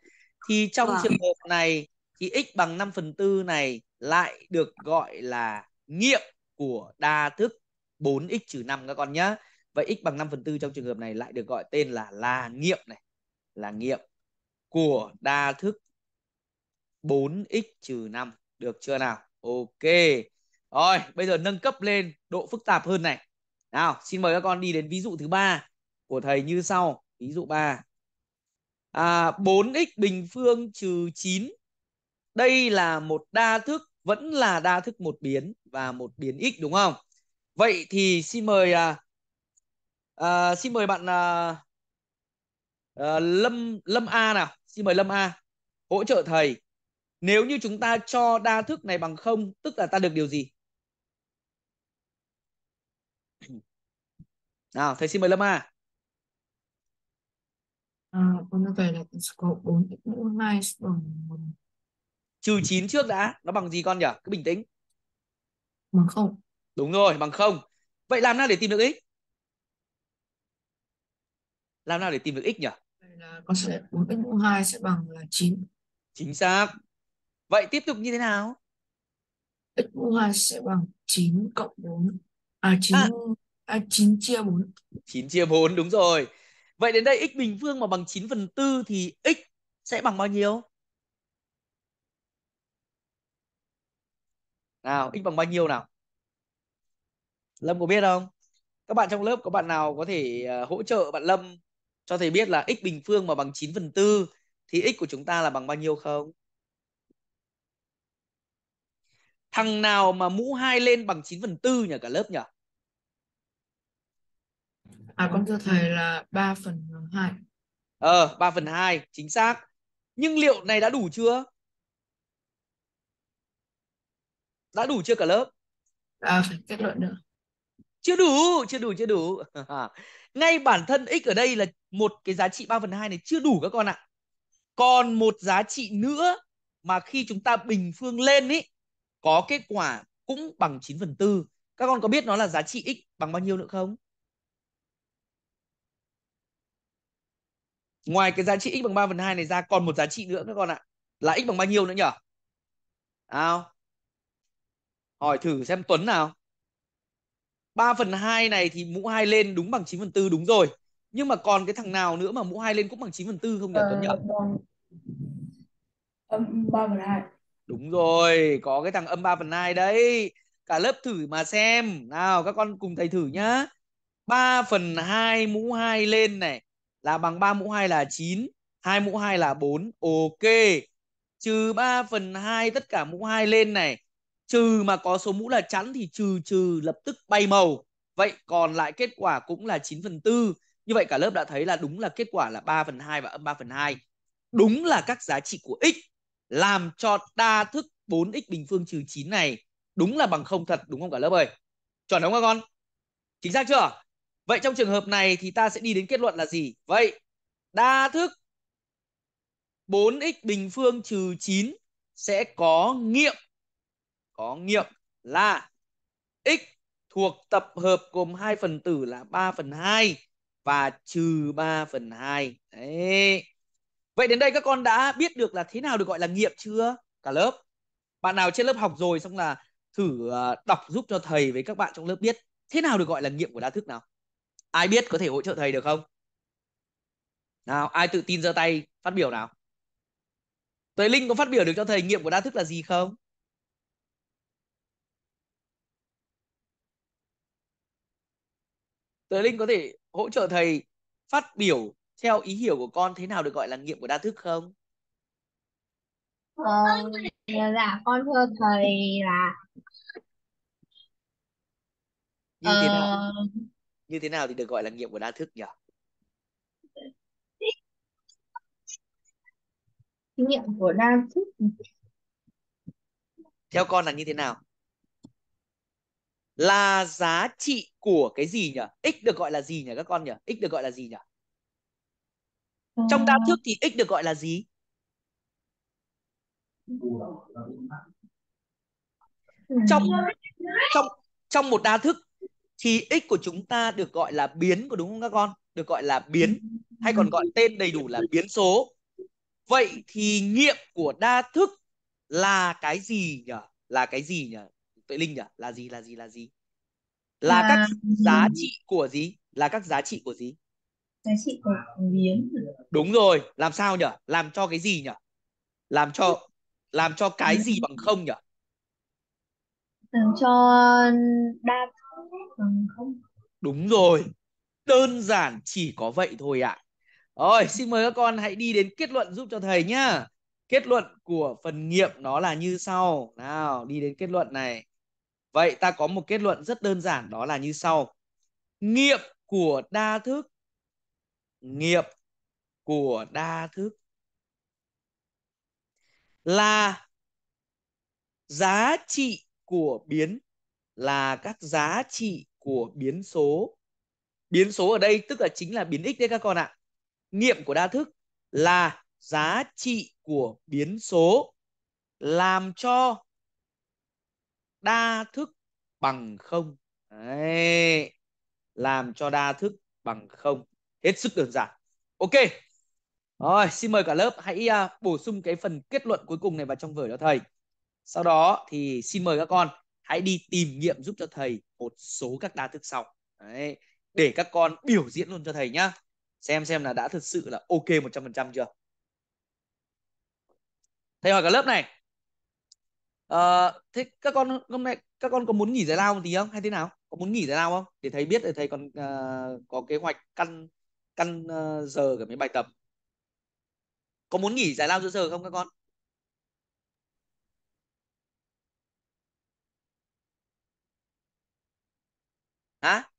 Thì trong vâng trường hợp này thì x bằng 5 phần 4 này lại được gọi là nghiệm của đa thức 4x trừ 5 các con nhé. Vậy x bằng 5 phần 4 trong trường hợp này lại được gọi tên là là nghiệm này. Là nghiệm của đa thức 4x trừ 5. Được chưa nào? Ok. Rồi, bây giờ nâng cấp lên độ phức tạp hơn này. Nào, xin mời các con đi đến ví dụ thứ ba của thầy như sau. Ví dụ 3. À, 4x bình phương trừ 9 đây là một đa thức vẫn là đa thức một biến và một biến x đúng không? Vậy thì xin mời à, à, xin mời bạn à, à, Lâm Lâm A nào, xin mời Lâm A hỗ trợ thầy. Nếu như chúng ta cho đa thức này bằng không, tức là ta được điều gì? Nào, thầy xin mời Lâm A. À, con thầy là sẽ có 4 x mũ 2 bằng trừ 9 trước đã nó bằng gì con nhỉ cứ bình tĩnh bằng không đúng rồi bằng không vậy làm nào để tìm được x làm nào để tìm được x nhỉ là có sẽ 4x mũ 2 sẽ bằng là 9 chính xác vậy tiếp tục như thế nào x mũ 2 sẽ bằng 9 cộng 4 à 9 à. À, 9 chia 4 9 chia 4 đúng rồi Vậy đến đây x bình phương mà bằng 9 phần 4 thì x sẽ bằng bao nhiêu? nào x bằng bao nhiêu nào lâm có biết không các bạn trong lớp có bạn nào có thể ờ, hỗ trợ bạn lâm cho thầy biết là x bình phương mà bằng 9 phần tư thì x của chúng ta là bằng bao nhiêu không thằng nào mà mũ 2 lên bằng 9 phần tư nhỉ cả lớp nhỉ À con thưa thầy là 3 phần 2 Ờ 3 phần 2 chính xác Nhưng liệu này đã đủ chưa đã đủ chưa cả lớp à, phải kết luận được chưa đủ chưa đủ chưa đủ ngay bản thân x ở đây là một cái giá trị 3 phần 2 này chưa đủ các con ạ còn một giá trị nữa mà khi chúng ta bình phương lên ý có kết quả cũng bằng 9 phần 4 các con có biết nó là giá trị x bằng bao nhiêu nữa không ngoài cái giá trị x bằng 3 phần 2 này ra còn một giá trị nữa các con ạ là x bằng bao nhiêu nữa nhỉ à, hỏi thử xem Tuấn nào 3 phần 2 này thì mũ 2 lên đúng bằng 9 phần 4 đúng rồi nhưng mà còn cái thằng nào nữa mà mũ 2 lên cũng bằng 9 phần 4 không nhỉ Tuấn nhỉ ờ, âm 3 phần 2 đúng rồi có cái thằng âm 3 phần 2 đấy cả lớp thử mà xem nào các con cùng thầy thử nhá 3 phần 2 mũ 2 lên này là bằng 3 mũ 2 là 9 2 mũ 2 là 4 ok trừ 3 phần 2 tất cả mũ 2 lên này trừ mà có số mũ là chắn thì trừ trừ lập tức bay màu vậy còn lại kết quả cũng là 9 phần tư như vậy cả lớp đã thấy là đúng là kết quả là 3 phần 2 và âm 3 phần 2 đúng là các giá trị của x làm cho đa thức 4x bình phương trừ 9 này đúng là bằng không thật đúng không cả lớp ơi chuẩn đúng không con chính xác chưa vậy trong trường hợp này thì ta sẽ đi đến kết luận là gì vậy đa thức 4x bình phương trừ 9 sẽ có nghiệm có nghiệm là x thuộc tập hợp gồm hai phần tử là 3 phần 2 và trừ 3 phần 2. Đấy. Vậy đến đây các con đã biết được là thế nào được gọi là nghiệm chưa? Cả lớp. Bạn nào trên lớp học rồi xong là thử ờ, đọc giúp cho thầy với các bạn trong lớp biết thế nào được gọi là nghiệm của đa thức nào? Ai biết có thể hỗ trợ thầy được không? Nào, ai tự tin giơ tay phát biểu nào? Tuệ Linh có phát biểu được cho thầy nghiệm của đa thức là gì không? tờ linh có thể hỗ trợ thầy phát biểu theo ý hiểu của con thế nào được gọi là nghiệm của đa thức không ờ, dạ, dạ con thưa thầy là như thế nào ờ. như thế nào thì được gọi là nghiệm của đa thức nhỉ nghiệm của đa thức theo con là như thế nào là giá trị của cái gì nhỉ? X được gọi là gì nhỉ các con nhỉ? X được gọi là gì nhỉ? Ừ. Trong đa thức thì x được gọi là gì? Trong trong trong một đa thức thì x của chúng ta được gọi là biến có đúng không các con? Được gọi là biến hay còn gọi tên đầy đủ là biến số. Vậy thì nghiệm của đa thức là cái gì nhỉ? Là cái gì nhỉ? tuệ linh à là gì là gì là gì là à, các giá trị của gì là các giá trị của gì giá trị của biến đúng rồi làm sao nhở làm cho cái gì nhở làm cho làm cho cái gì bằng không nhở làm cho đa bằng không đúng rồi đơn giản chỉ có vậy thôi ạ à. rồi xin mời các con hãy đi đến kết luận giúp cho thầy nhá kết luận của phần nghiệm nó là như sau nào đi đến kết luận này Vậy ta có một kết luận rất đơn giản đó là như sau. Nghiệp của đa thức nghiệp của đa thức là giá trị của biến là các giá trị của biến số. Biến số ở đây tức là chính là biến x đấy các con ạ. Nghiệm của đa thức là giá trị của biến số làm cho đa thức bằng không Đấy. làm cho đa thức bằng không hết sức đơn giản ok rồi xin mời cả lớp hãy uh, bổ sung cái phần kết luận cuối cùng này vào trong vở cho thầy sau đó thì xin mời các con hãy đi tìm nghiệm giúp cho thầy một số các đa thức sau Đấy. để các con biểu diễn luôn cho thầy nhá xem xem là đã thực sự là ok 100% chưa thầy hỏi cả lớp này à, thế các con hôm nay các con có muốn nghỉ giải lao một tí không hay thế nào có muốn nghỉ giải lao không để thầy biết để thầy còn uh, có kế hoạch căn căn uh, giờ cả mấy bài tập có muốn nghỉ giải lao giữa giờ không các con hả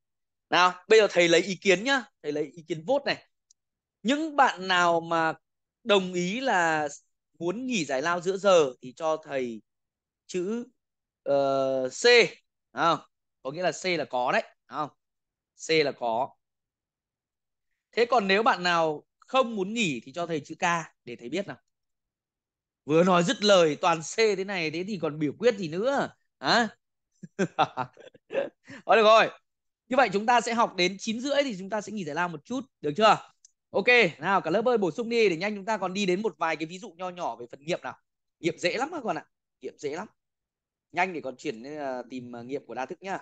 nào bây giờ thầy lấy ý kiến nhá thầy lấy ý kiến vote này những bạn nào mà đồng ý là muốn nghỉ giải lao giữa giờ thì cho thầy chữ uh, C không? có nghĩa là C là có đấy không C là có thế còn nếu bạn nào không muốn nghỉ thì cho thầy chữ K để thầy biết nào vừa nói dứt lời toàn C thế này thế thì còn biểu quyết gì nữa hả à? Thôi được rồi như vậy chúng ta sẽ học đến 9 rưỡi thì chúng ta sẽ nghỉ giải lao một chút được chưa ok nào cả lớp ơi bổ sung đi để nhanh chúng ta còn đi đến một vài cái ví dụ nho nhỏ về phần nghiệm nào nghiệm dễ lắm các con ạ nghiệm dễ lắm nhanh để còn chuyển tìm à, nghiệm của đa thức nhá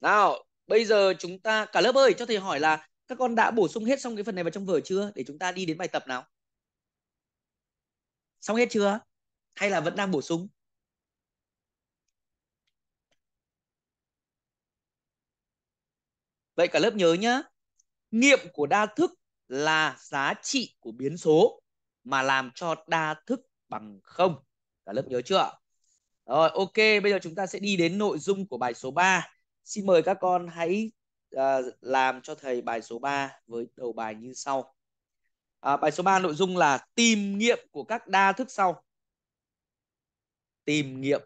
nào bây giờ chúng ta cả lớp ơi cho thầy hỏi là các con đã bổ sung hết xong cái phần này vào trong vở chưa để chúng ta đi đến bài tập nào xong hết chưa hay là vẫn đang bổ sung Vậy cả lớp nhớ nhá. Nghiệm của đa thức là giá trị của biến số mà làm cho đa thức bằng không. Cả lớp nhớ chưa? Rồi, ok, bây giờ chúng ta sẽ đi đến nội dung của bài số 3. Xin mời các con hãy uh, làm cho thầy bài số 3 với đầu bài như sau. À, bài số 3 nội dung là tìm nghiệm của các đa thức sau. Tìm nghiệm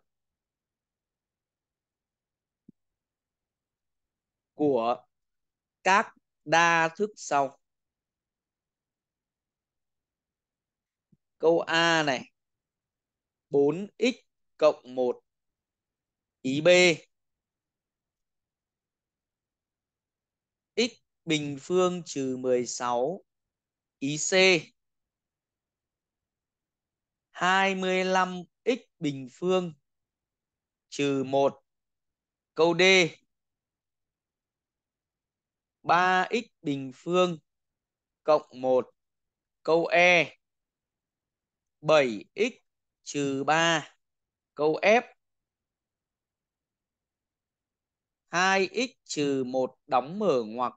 của các đa thức sau câu A này 4x cộng 1 ý B x bình phương trừ 16 ý C 25 x bình phương trừ 1 câu D 3x bình phương cộng 1 câu E 7x trừ 3 câu F 2x trừ 1 đóng mở ngoặc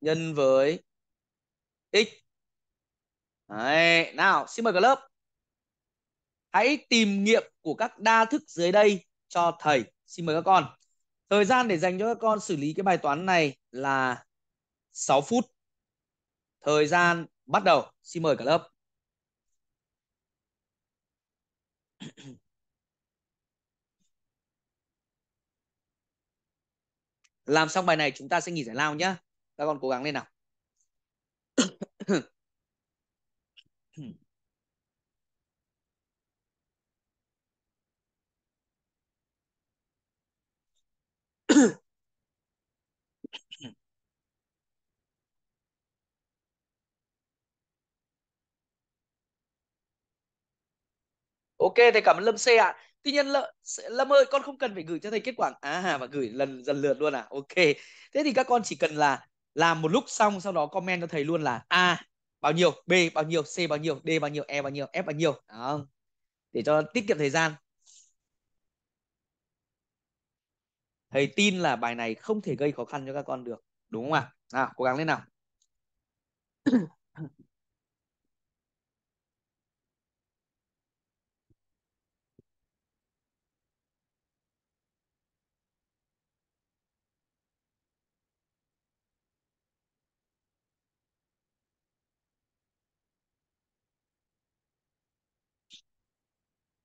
nhân với x. Đấy, nào xin mời cả lớp. Hãy tìm nghiệm của các đa thức dưới đây cho thầy. Xin mời các con. Thời gian để dành cho các con xử lý cái bài toán này là 6 phút. Thời gian bắt đầu. Xin mời cả lớp. Làm xong bài này chúng ta sẽ nghỉ giải lao nhé. Các con cố gắng lên nào. ok thầy cảm ơn lâm c ạ tuy nhiên lâm, lâm ơi con không cần phải gửi cho thầy kết quả à và gửi lần dần lượt luôn à ok thế thì các con chỉ cần là làm một lúc xong sau đó comment cho thầy luôn là a bao nhiêu b bao nhiêu c bao nhiêu d bao nhiêu e bao nhiêu f bao nhiêu đó. để cho tiết kiệm thời gian thầy tin là bài này không thể gây khó khăn cho các con được đúng không ạ à? nào cố gắng lên nào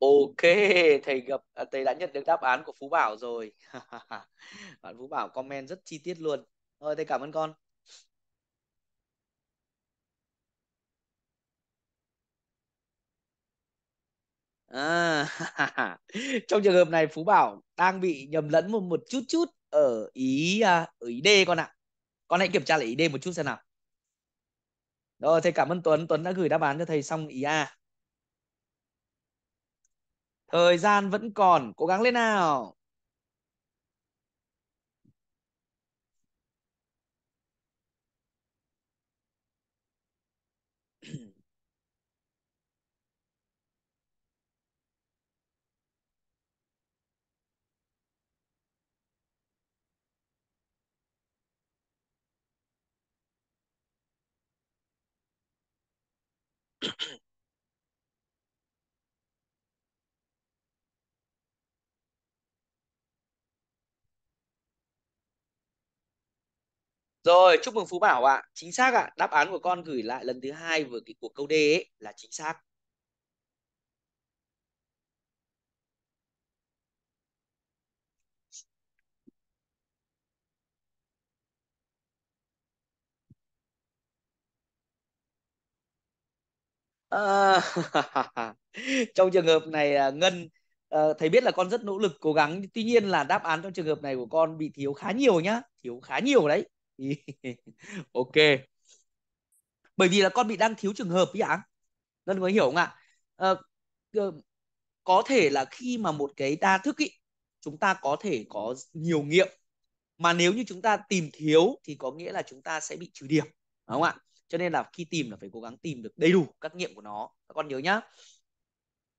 Ok, thầy gặp à, thầy đã nhận được đáp án của Phú Bảo rồi. Bạn Phú Bảo comment rất chi tiết luôn. Thôi thầy cảm ơn con. À, trong trường hợp này Phú Bảo đang bị nhầm lẫn một một chút chút ở ý à, ở ý D con ạ. À. Con hãy kiểm tra lại ý D một chút xem nào. Rồi thầy cảm ơn Tuấn, Tuấn đã gửi đáp án cho thầy xong ý A. Thời gian vẫn còn, cố gắng lên nào. rồi chúc mừng phú bảo ạ à. chính xác ạ à. đáp án của con gửi lại lần thứ hai với cái của câu d ấy là chính xác À, trong trường hợp này à, ngân ờ, thầy biết là con rất nỗ lực cố gắng tuy nhiên là đáp án trong trường hợp này của con bị thiếu khá nhiều nhá thiếu khá nhiều đấy ok bởi vì là con bị đang thiếu trường hợp ý ạ nên có hiểu không ạ à, có thể là khi mà một cái đa thức ý, chúng ta có thể có nhiều nghiệm mà nếu như chúng ta tìm thiếu thì có nghĩa là chúng ta sẽ bị trừ điểm đúng không ạ cho nên là khi tìm là phải cố gắng tìm được đầy đủ các nghiệm của nó các con nhớ nhá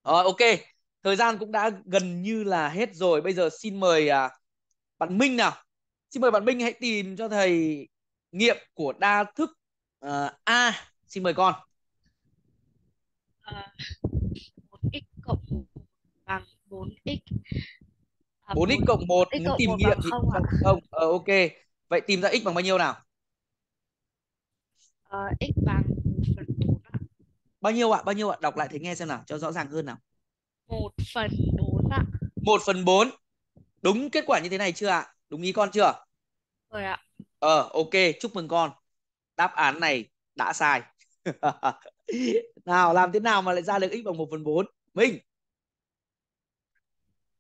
rồi ok thời gian cũng đã gần như là hết rồi bây giờ xin mời à, bạn Minh nào Xin mời bạn Minh hãy tìm cho thầy nghiệm của đa thức uh, A. Xin mời con. bốn 4x cộng 1 bằng 4x. À, x cộng 1 muốn à, tìm nghiệm thì không, không. Ờ, ok. Vậy tìm ra x bằng bao nhiêu nào? À, x bằng Bao nhiêu ạ? Bao nhiêu ạ? Đọc lại thầy nghe xem nào cho rõ ràng hơn nào. một phần bốn ạ. một phần bốn Đúng kết quả như thế này chưa ạ? đúng ý con chưa rồi ạ ờ ok chúc mừng con đáp án này đã sai nào làm thế nào mà lại ra được x bằng 1 phần 4 Minh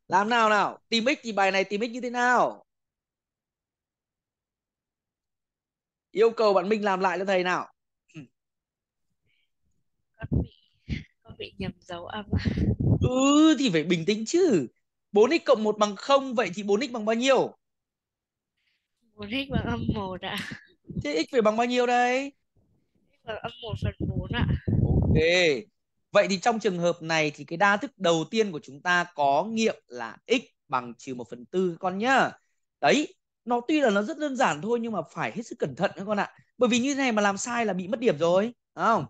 làm nào nào tìm x thì bài này tìm x như thế nào yêu cầu bạn Minh làm lại cho thầy nào con bị con bị nhầm dấu âm ừ thì phải bình tĩnh chứ 4x cộng 1 bằng 0 vậy thì 4x bằng bao nhiêu 1 x bằng âm một ạ. Thế x phải bằng bao nhiêu đây? X bằng âm một phần bốn ạ. Ok. Vậy thì trong trường hợp này thì cái đa thức đầu tiên của chúng ta có nghiệm là x bằng trừ một phần tư con nhá. Đấy, nó tuy là nó rất đơn giản thôi nhưng mà phải hết sức cẩn thận các con ạ. Bởi vì như thế này mà làm sai là bị mất điểm rồi. Đúng không?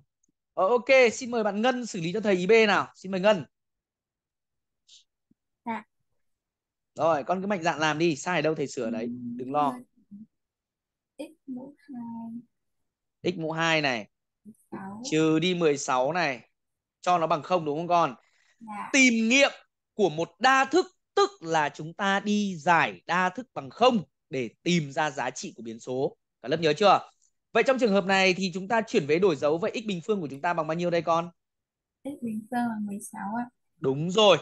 Ờ, ok, xin mời bạn Ngân xử lý cho thầy ý B nào. Xin mời Ngân. Dạ. Rồi, con cứ mạnh dạn làm đi. Sai ở đâu thầy sửa đấy. Đừng lo. Dạ x mũ 2 x mũ 2 này 16. trừ đi 16 này cho nó bằng không đúng không con dạ. tìm nghiệm của một đa thức tức là chúng ta đi giải đa thức bằng không để tìm ra giá trị của biến số cả lớp nhớ chưa vậy trong trường hợp này thì chúng ta chuyển về đổi dấu vậy x bình phương của chúng ta bằng bao nhiêu đây con x bình phương bằng 16 ạ đúng rồi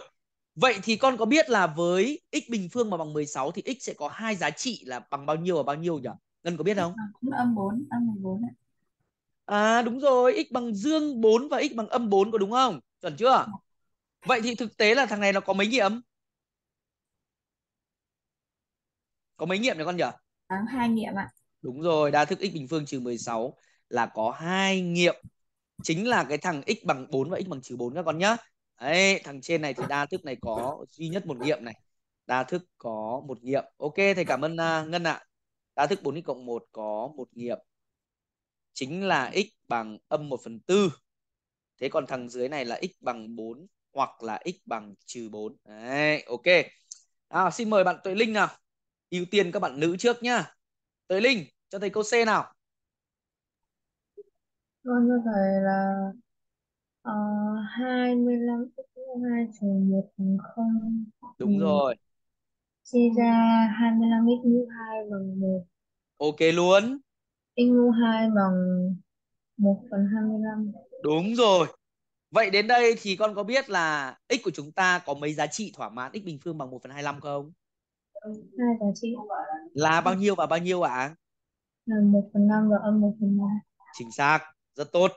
Vậy thì con có biết là với x bình phương mà bằng 16 thì x sẽ có hai giá trị là bằng bao nhiêu và bao nhiêu nhỉ? Ngân có biết không? À, cũng âm 4, âm 14 ạ. À đúng rồi, x bằng dương 4 và x bằng âm 4 có đúng không? Chuẩn chưa? Dạ. Vậy thì thực tế là thằng này nó có mấy nghiệm? Có mấy nghiệm này con nhỉ? À, hai nghiệm ạ. Đúng rồi, đa thức x bình phương trừ 16 là có hai nghiệm. Chính là cái thằng x bằng 4 và x bằng trừ 4 các con nhá. Đấy, thằng trên này thì đa thức này có duy nhất một nghiệm này. Đa thức có một nghiệm. Ok, thầy cảm ơn uh, Ngân ạ. À đa thức 4x cộng 1 có một nghiệm chính là x bằng âm 1 phần 4. Thế còn thằng dưới này là x bằng 4 hoặc là x bằng trừ 4. Đấy, ok. À, xin mời bạn Tuệ Linh nào. Ưu tiên các bạn nữ trước nhá. Tuệ Linh, cho thầy câu C nào. Con cho thầy là uh, ờ, 25 x 2 trừ 1 bằng 0. Đúng rồi chia ra 25x mũ 2 bằng 1. Ok luôn. X mũ 2 bằng 1 phần 25. Đúng rồi. Vậy đến đây thì con có biết là x của chúng ta có mấy giá trị thỏa mãn x bình phương bằng 1 phần 25 không? Hai giá trị. Là bao nhiêu và bao nhiêu ạ? À? Là 1 phần 5 và âm 1 phần 5. Chính xác. Rất tốt.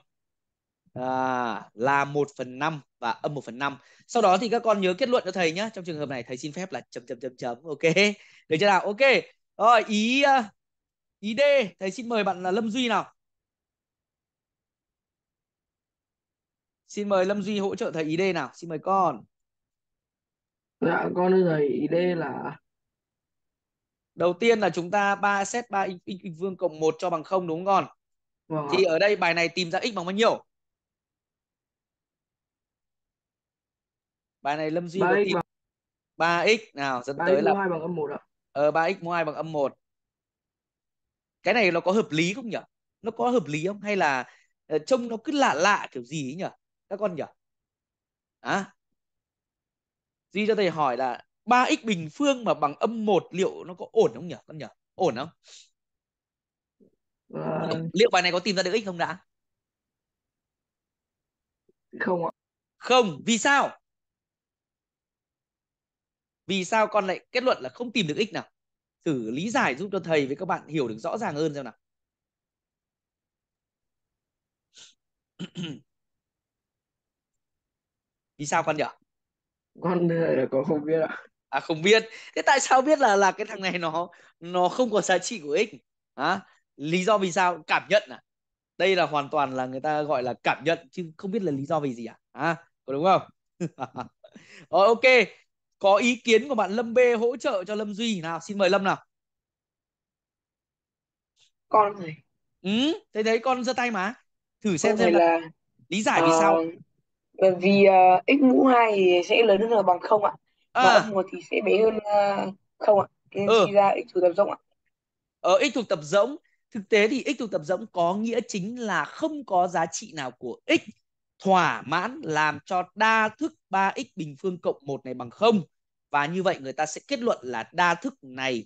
À, là 1 phần 5 và âm 1 phần 5. Sau đó thì các con nhớ kết luận cho thầy nhé. Trong trường hợp này thầy xin phép là chấm chấm chấm chấm. Ok. Được chưa nào? Ok. Rồi ý à, ý D thầy xin mời bạn là Lâm Duy nào. Xin mời Lâm Duy hỗ trợ thầy ý D nào. Xin mời con. Dạ con ơi thầy ý D là Đầu tiên là chúng ta 3 set 3 x, x, x vương cộng 1 cho bằng 0 đúng không con? Vâng. Thì ở đây bài này tìm ra x bằng bao nhiêu? bài này Lâm Duy 3x, và... 3x nào dẫn 3x tới là 2 bằng âm một ạ. Ờ 3x mũ hai bằng âm một Cái này nó có hợp lý không nhỉ? Nó có hợp lý không hay là ờ, trông nó cứ lạ lạ kiểu gì ấy nhỉ? Các con nhỉ? À? Duy cho thầy hỏi là 3x bình phương mà bằng âm một liệu nó có ổn không nhỉ con nhỉ? Ổn không? À... Liệu bài này có tìm ra được x không đã? Không ạ. Không, vì sao? vì sao con lại kết luận là không tìm được x nào thử lý giải giúp cho thầy với các bạn hiểu được rõ ràng hơn xem nào vì sao con nhỉ con con không biết ạ à không biết thế tại sao biết là là cái thằng này nó nó không có giá trị của x à, lý do vì sao cảm nhận à đây là hoàn toàn là người ta gọi là cảm nhận chứ không biết là lý do vì gì à, à có đúng không ờ, ok có ý kiến của bạn Lâm B hỗ trợ cho Lâm Duy nào xin mời Lâm nào con gì? ừ thấy thấy con giơ tay mà thử xem con xem là, là lý giải vì uh, sao bởi vì uh, x mũ 2 thì sẽ lớn hơn là bằng không ạ à. và x1 thì sẽ bé hơn uh, không ạ nên ừ. ra x thuộc tập rỗng ạ ở x thuộc tập rỗng thực tế thì x thuộc tập rỗng có nghĩa chính là không có giá trị nào của x thỏa mãn làm cho đa thức 3x bình phương cộng 1 này bằng 0 và như vậy người ta sẽ kết luận là đa thức này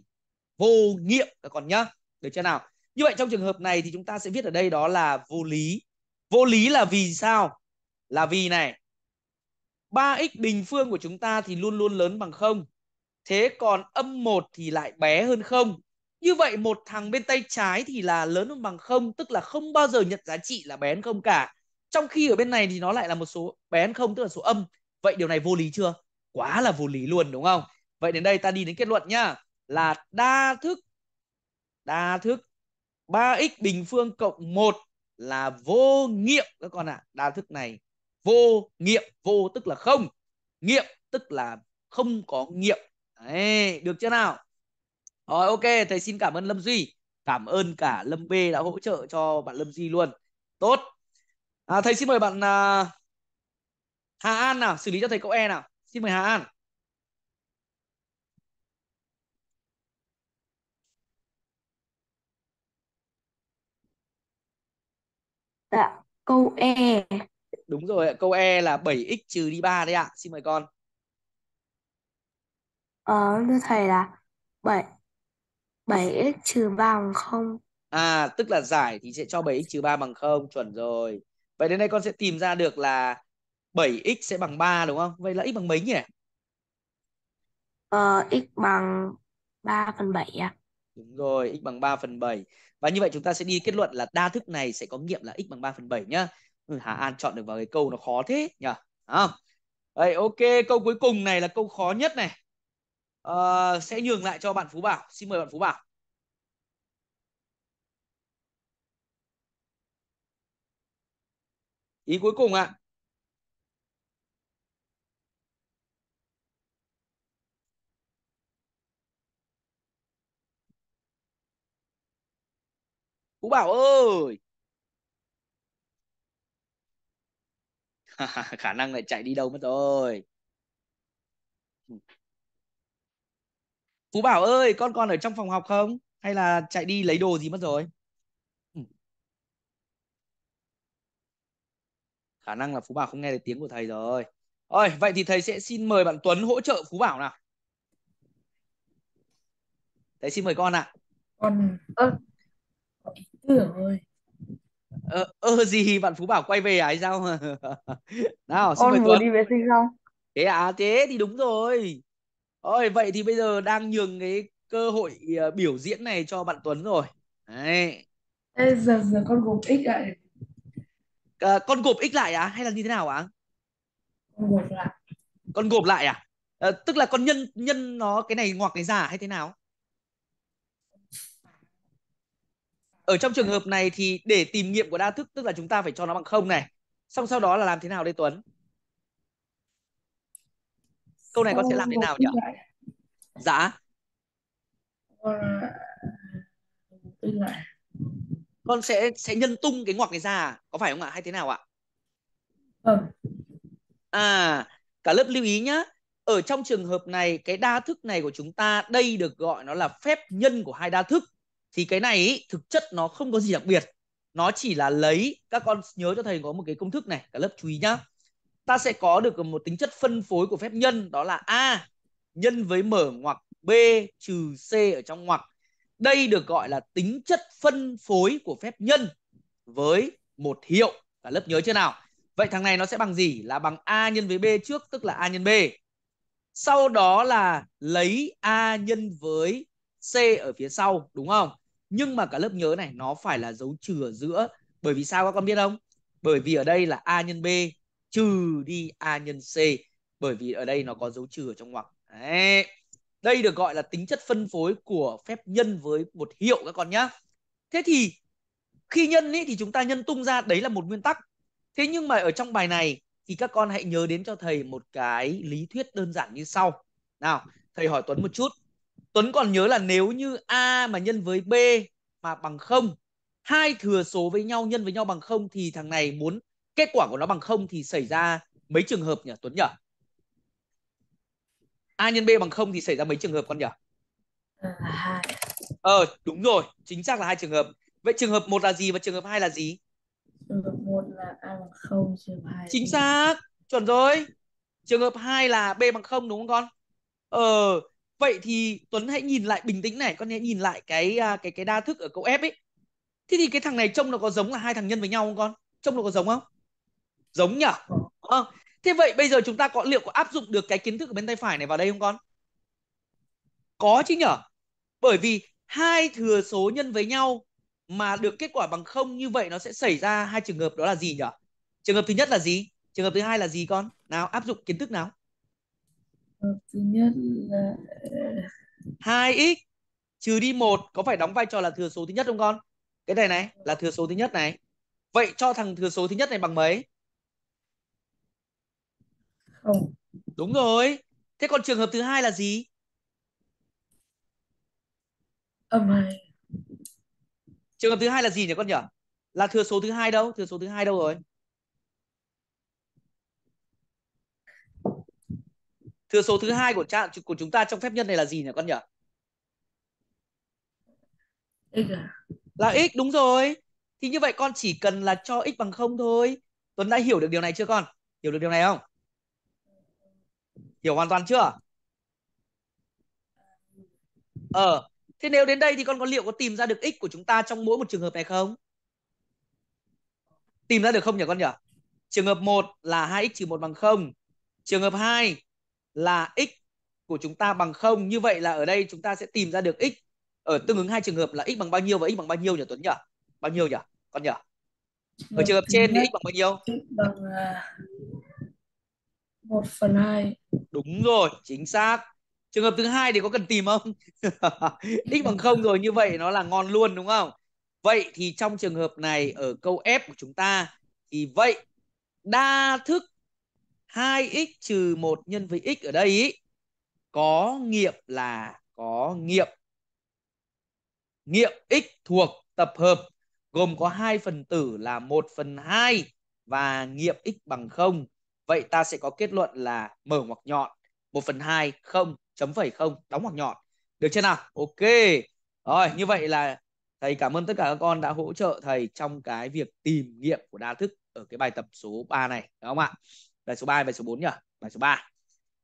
vô nghiệm các con nhá. Được chưa nào? Như vậy trong trường hợp này thì chúng ta sẽ viết ở đây đó là vô lý. Vô lý là vì sao? Là vì này 3x bình phương của chúng ta thì luôn luôn lớn bằng 0. Thế còn âm 1 thì lại bé hơn 0. Như vậy một thằng bên tay trái thì là lớn hơn bằng 0, tức là không bao giờ nhận giá trị là bé hơn 0 cả trong khi ở bên này thì nó lại là một số bén không tức là số âm vậy điều này vô lý chưa quá là vô lý luôn đúng không vậy đến đây ta đi đến kết luận nhá là đa thức đa thức 3x bình phương cộng 1 là vô nghiệm các con ạ. À. Đa thức này vô nghiệm, vô tức là không, nghiệm tức là không có nghiệm. Đấy, được chưa nào? Rồi ok, thầy xin cảm ơn Lâm Duy, cảm ơn cả Lâm B đã hỗ trợ cho bạn Lâm Duy luôn. Tốt, à, thầy xin mời bạn à, Hà An nào xử lý cho thầy cậu E nào xin mời Hà An Dạ, câu E. Đúng rồi, câu E là 7x trừ đi 3 đấy ạ. Xin mời con. Ờ, thưa thầy là 7 7x trừ 3 bằng 0. À, tức là giải thì sẽ cho 7x trừ 3 bằng 0, chuẩn rồi. Vậy đến đây con sẽ tìm ra được là 7x sẽ bằng 3 đúng không? Vậy là x bằng mấy nhỉ? Ờ, x bằng 3 phần 7 ạ. À? Đúng rồi, x bằng 3 phần 7. Và như vậy chúng ta sẽ đi kết luận là đa thức này sẽ có nghiệm là x bằng 3 phần 7 nhá. Ừ, Hà An chọn được vào cái câu nó khó thế nhỉ? Không? À. ok, câu cuối cùng này là câu khó nhất này. À, sẽ nhường lại cho bạn Phú Bảo. Xin mời bạn Phú Bảo. ý cuối cùng ạ à. Phú Bảo ơi khả năng lại chạy đi đâu mất rồi Phú Bảo ơi con còn ở trong phòng học không hay là chạy đi lấy đồ gì mất rồi khả năng là phú bảo không nghe được tiếng của thầy rồi ôi vậy thì thầy sẽ xin mời bạn tuấn hỗ trợ phú bảo nào thầy xin mời con ạ à. con ơ ơi ơ ờ, gì bạn phú bảo quay về à hay sao nào xin con mời vừa đi vệ sinh xong thế à thế thì đúng rồi ôi vậy thì bây giờ đang nhường cái cơ hội ờ, biểu diễn này cho bạn tuấn rồi đấy Ê, giờ giờ con gục x lại à, con gộp x lại à hay là như thế nào ạ à? con gộp lại con gộp lại à? à tức là con nhân nhân nó cái này ngoặc cái ra à? hay thế nào ở trong trường hợp này thì để tìm nghiệm của đa thức tức là chúng ta phải cho nó bằng không này xong sau đó là làm thế nào đây Tuấn câu này con sẽ làm thế nào nhỉ dạ ờ, con sẽ sẽ nhân tung cái ngoặc này ra à? có phải không ạ hay thế nào ạ vâng. à cả lớp lưu ý nhá ở trong trường hợp này cái đa thức này của chúng ta đây được gọi nó là phép nhân của hai đa thức thì cái này ý, thực chất nó không có gì đặc biệt nó chỉ là lấy các con nhớ cho thầy có một cái công thức này cả lớp chú ý nhá ta sẽ có được một tính chất phân phối của phép nhân đó là a nhân với mở ngoặc b trừ c ở trong ngoặc đây được gọi là tính chất phân phối của phép nhân với một hiệu. Cả lớp nhớ chưa nào? Vậy thằng này nó sẽ bằng gì? Là bằng A nhân với B trước tức là A nhân B. Sau đó là lấy A nhân với C ở phía sau đúng không? Nhưng mà cả lớp nhớ này nó phải là dấu trừ ở giữa. Bởi vì sao các con biết không? Bởi vì ở đây là A nhân B trừ đi A nhân C. Bởi vì ở đây nó có dấu trừ ở trong ngoặc. Đấy đây được gọi là tính chất phân phối của phép nhân với một hiệu các con nhá thế thì khi nhân ý, thì chúng ta nhân tung ra đấy là một nguyên tắc thế nhưng mà ở trong bài này thì các con hãy nhớ đến cho thầy một cái lý thuyết đơn giản như sau nào thầy hỏi tuấn một chút tuấn còn nhớ là nếu như a mà nhân với b mà bằng không hai thừa số với nhau nhân với nhau bằng không thì thằng này muốn kết quả của nó bằng không thì xảy ra mấy trường hợp nhỉ Tuấn nhỉ? a nhân b bằng không thì xảy ra mấy trường hợp con nhỉ ờ, ờ đúng rồi chính xác là hai trường hợp vậy trường hợp một là gì và trường hợp hai là gì trường hợp một là a bằng không trường hợp hai chính xác chuẩn rồi trường hợp hai là b bằng không đúng không con ờ vậy thì Tuấn hãy nhìn lại bình tĩnh này con hãy nhìn lại cái à, cái cái đa thức ở câu F ấy thế thì cái thằng này trông nó có giống là hai thằng nhân với nhau không con trông nó có giống không giống nhỉ ờ thế vậy bây giờ chúng ta có liệu có áp dụng được cái kiến thức ở bên tay phải này vào đây không con có chứ nhở bởi vì hai thừa số nhân với nhau mà được kết quả bằng không như vậy nó sẽ xảy ra hai trường hợp đó là gì nhở trường hợp thứ nhất là gì trường hợp thứ hai là gì con nào áp dụng kiến thức nào thứ nhất là 2x trừ đi 1 có phải đóng vai trò là thừa số thứ nhất không con? Cái này này là thừa số thứ nhất này. Vậy cho thằng thừa số thứ nhất này bằng mấy? không đúng rồi thế còn trường hợp thứ hai là gì âm hai trường hợp thứ hai là gì nhỉ con nhỉ là thừa số thứ hai đâu thừa số thứ hai đâu rồi thừa số thứ hai của cha của chúng ta trong phép nhân này là gì nhỉ con nhỉ x à? là x đúng rồi thì như vậy con chỉ cần là cho x bằng không thôi tuấn đã hiểu được điều này chưa con hiểu được điều này không hiểu hoàn toàn chưa ờ thế nếu đến đây thì con có liệu có tìm ra được x của chúng ta trong mỗi một trường hợp này không tìm ra được không nhỉ con nhỉ trường hợp 1 là 2x trừ 1 bằng 0 trường hợp 2 là x của chúng ta bằng 0 như vậy là ở đây chúng ta sẽ tìm ra được x ở tương ứng hai trường hợp là x bằng bao nhiêu và x bằng bao nhiêu nhỉ Tuấn nhỉ bao nhiêu nhỉ con nhỉ ở trường hợp trên thì x bằng bao nhiêu x bằng à, 1 phần 2. Đúng rồi, chính xác. Trường hợp thứ hai thì có cần tìm không? x bằng 0 rồi như vậy nó là ngon luôn đúng không? Vậy thì trong trường hợp này ở câu F của chúng ta thì vậy đa thức 2x trừ 1 nhân với x ở đây ý, có nghiệm là có nghiệm nghiệm x thuộc tập hợp gồm có hai phần tử là 1 phần 2 và nghiệm x bằng 0 Vậy ta sẽ có kết luận là mở ngoặc nhọn 1 phần 2 0 chấm phẩy 0 đóng ngoặc nhọn. Được chưa nào? Ok. Rồi, như vậy là thầy cảm ơn tất cả các con đã hỗ trợ thầy trong cái việc tìm nghiệm của đa thức ở cái bài tập số 3 này, đúng không ạ? Bài số 3 bài số 4 nhỉ? Bài số 3.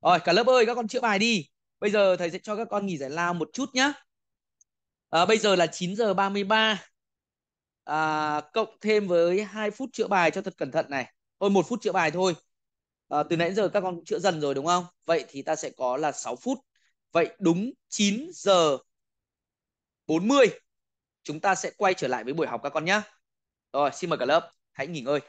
Rồi, cả lớp ơi, các con chữa bài đi. Bây giờ thầy sẽ cho các con nghỉ giải lao một chút nhá À, bây giờ là 9 giờ 33 à, cộng thêm với 2 phút chữa bài cho thật cẩn thận này. Thôi một phút chữa bài thôi à, từ nãy giờ các con chữa dần rồi đúng không vậy thì ta sẽ có là 6 phút vậy đúng 9 giờ 40 chúng ta sẽ quay trở lại với buổi học các con nhé rồi xin mời cả lớp hãy nghỉ ngơi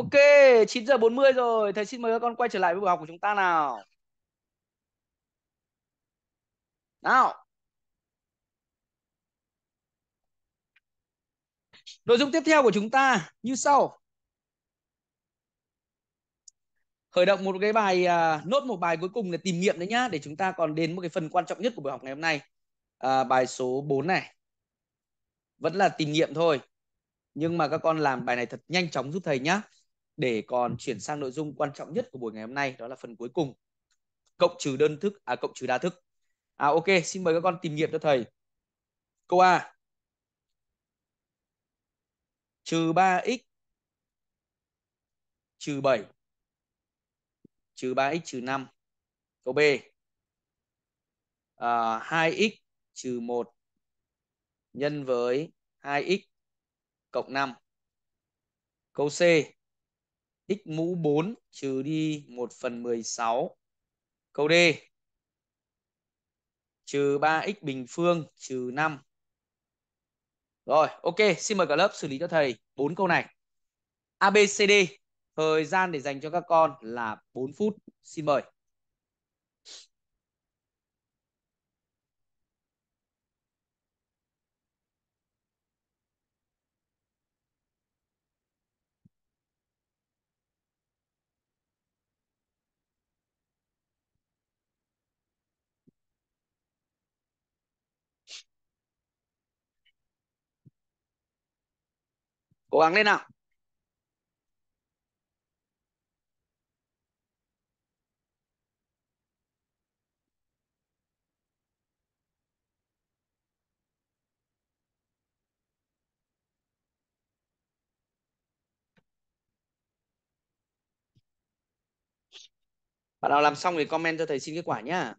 Ok, 9 giờ 40 rồi. Thầy xin mời các con quay trở lại với buổi học của chúng ta nào. Nào. Nội dung tiếp theo của chúng ta như sau. Khởi động một cái bài uh, nốt một bài cuối cùng là tìm nghiệm đấy nhá để chúng ta còn đến một cái phần quan trọng nhất của buổi học ngày hôm nay. Uh, bài số 4 này. Vẫn là tìm nghiệm thôi. Nhưng mà các con làm bài này thật nhanh chóng giúp thầy nhá để còn ừ. chuyển sang nội dung quan trọng nhất của buổi ngày hôm nay đó là phần cuối cùng cộng trừ đơn thức à cộng trừ đa thức à ok xin mời các con tìm nghiệm cho thầy câu a trừ 3x trừ 7 trừ 3x trừ 5 câu b à, 2x trừ 1 nhân với 2x cộng 5 câu c x mũ 4 trừ đi 1 phần 16. Câu D. Trừ 3x bình phương trừ 5. Rồi, ok. Xin mời cả lớp xử lý cho thầy 4 câu này. ABCD. Thời gian để dành cho các con là 4 phút. Xin mời. cố gắng lên nào bạn nào làm xong thì comment cho thầy xin kết quả nhá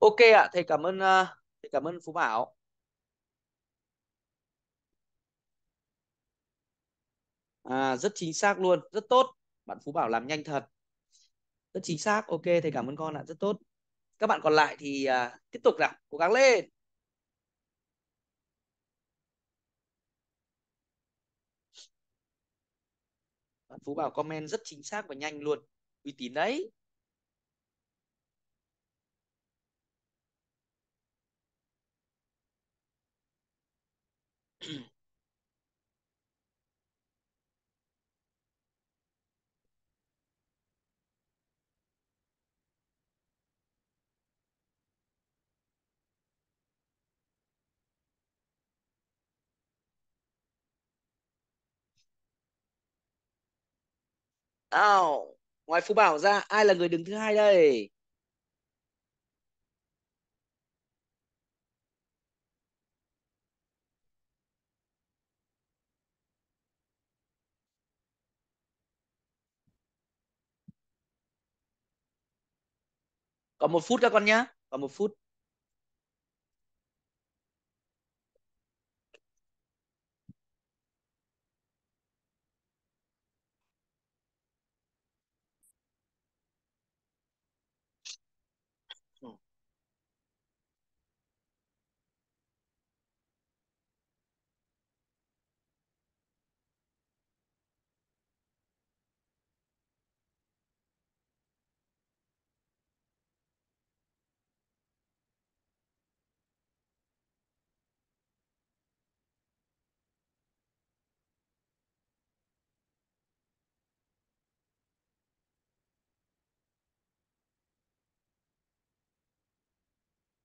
ok ạ à, thầy cảm ơn à, thầy cảm ơn phú bảo à, rất chính xác luôn rất tốt bạn phú bảo làm nhanh thật rất chính xác ok thầy cảm ơn con ạ rất tốt các bạn còn lại thì à, tiếp tục nào cố gắng lên bạn phú bảo comment rất chính xác và nhanh luôn uy tín đấy ào ngoài Phú Bảo ra ai là người đứng thứ hai đây còn một phút các con nhá còn một phút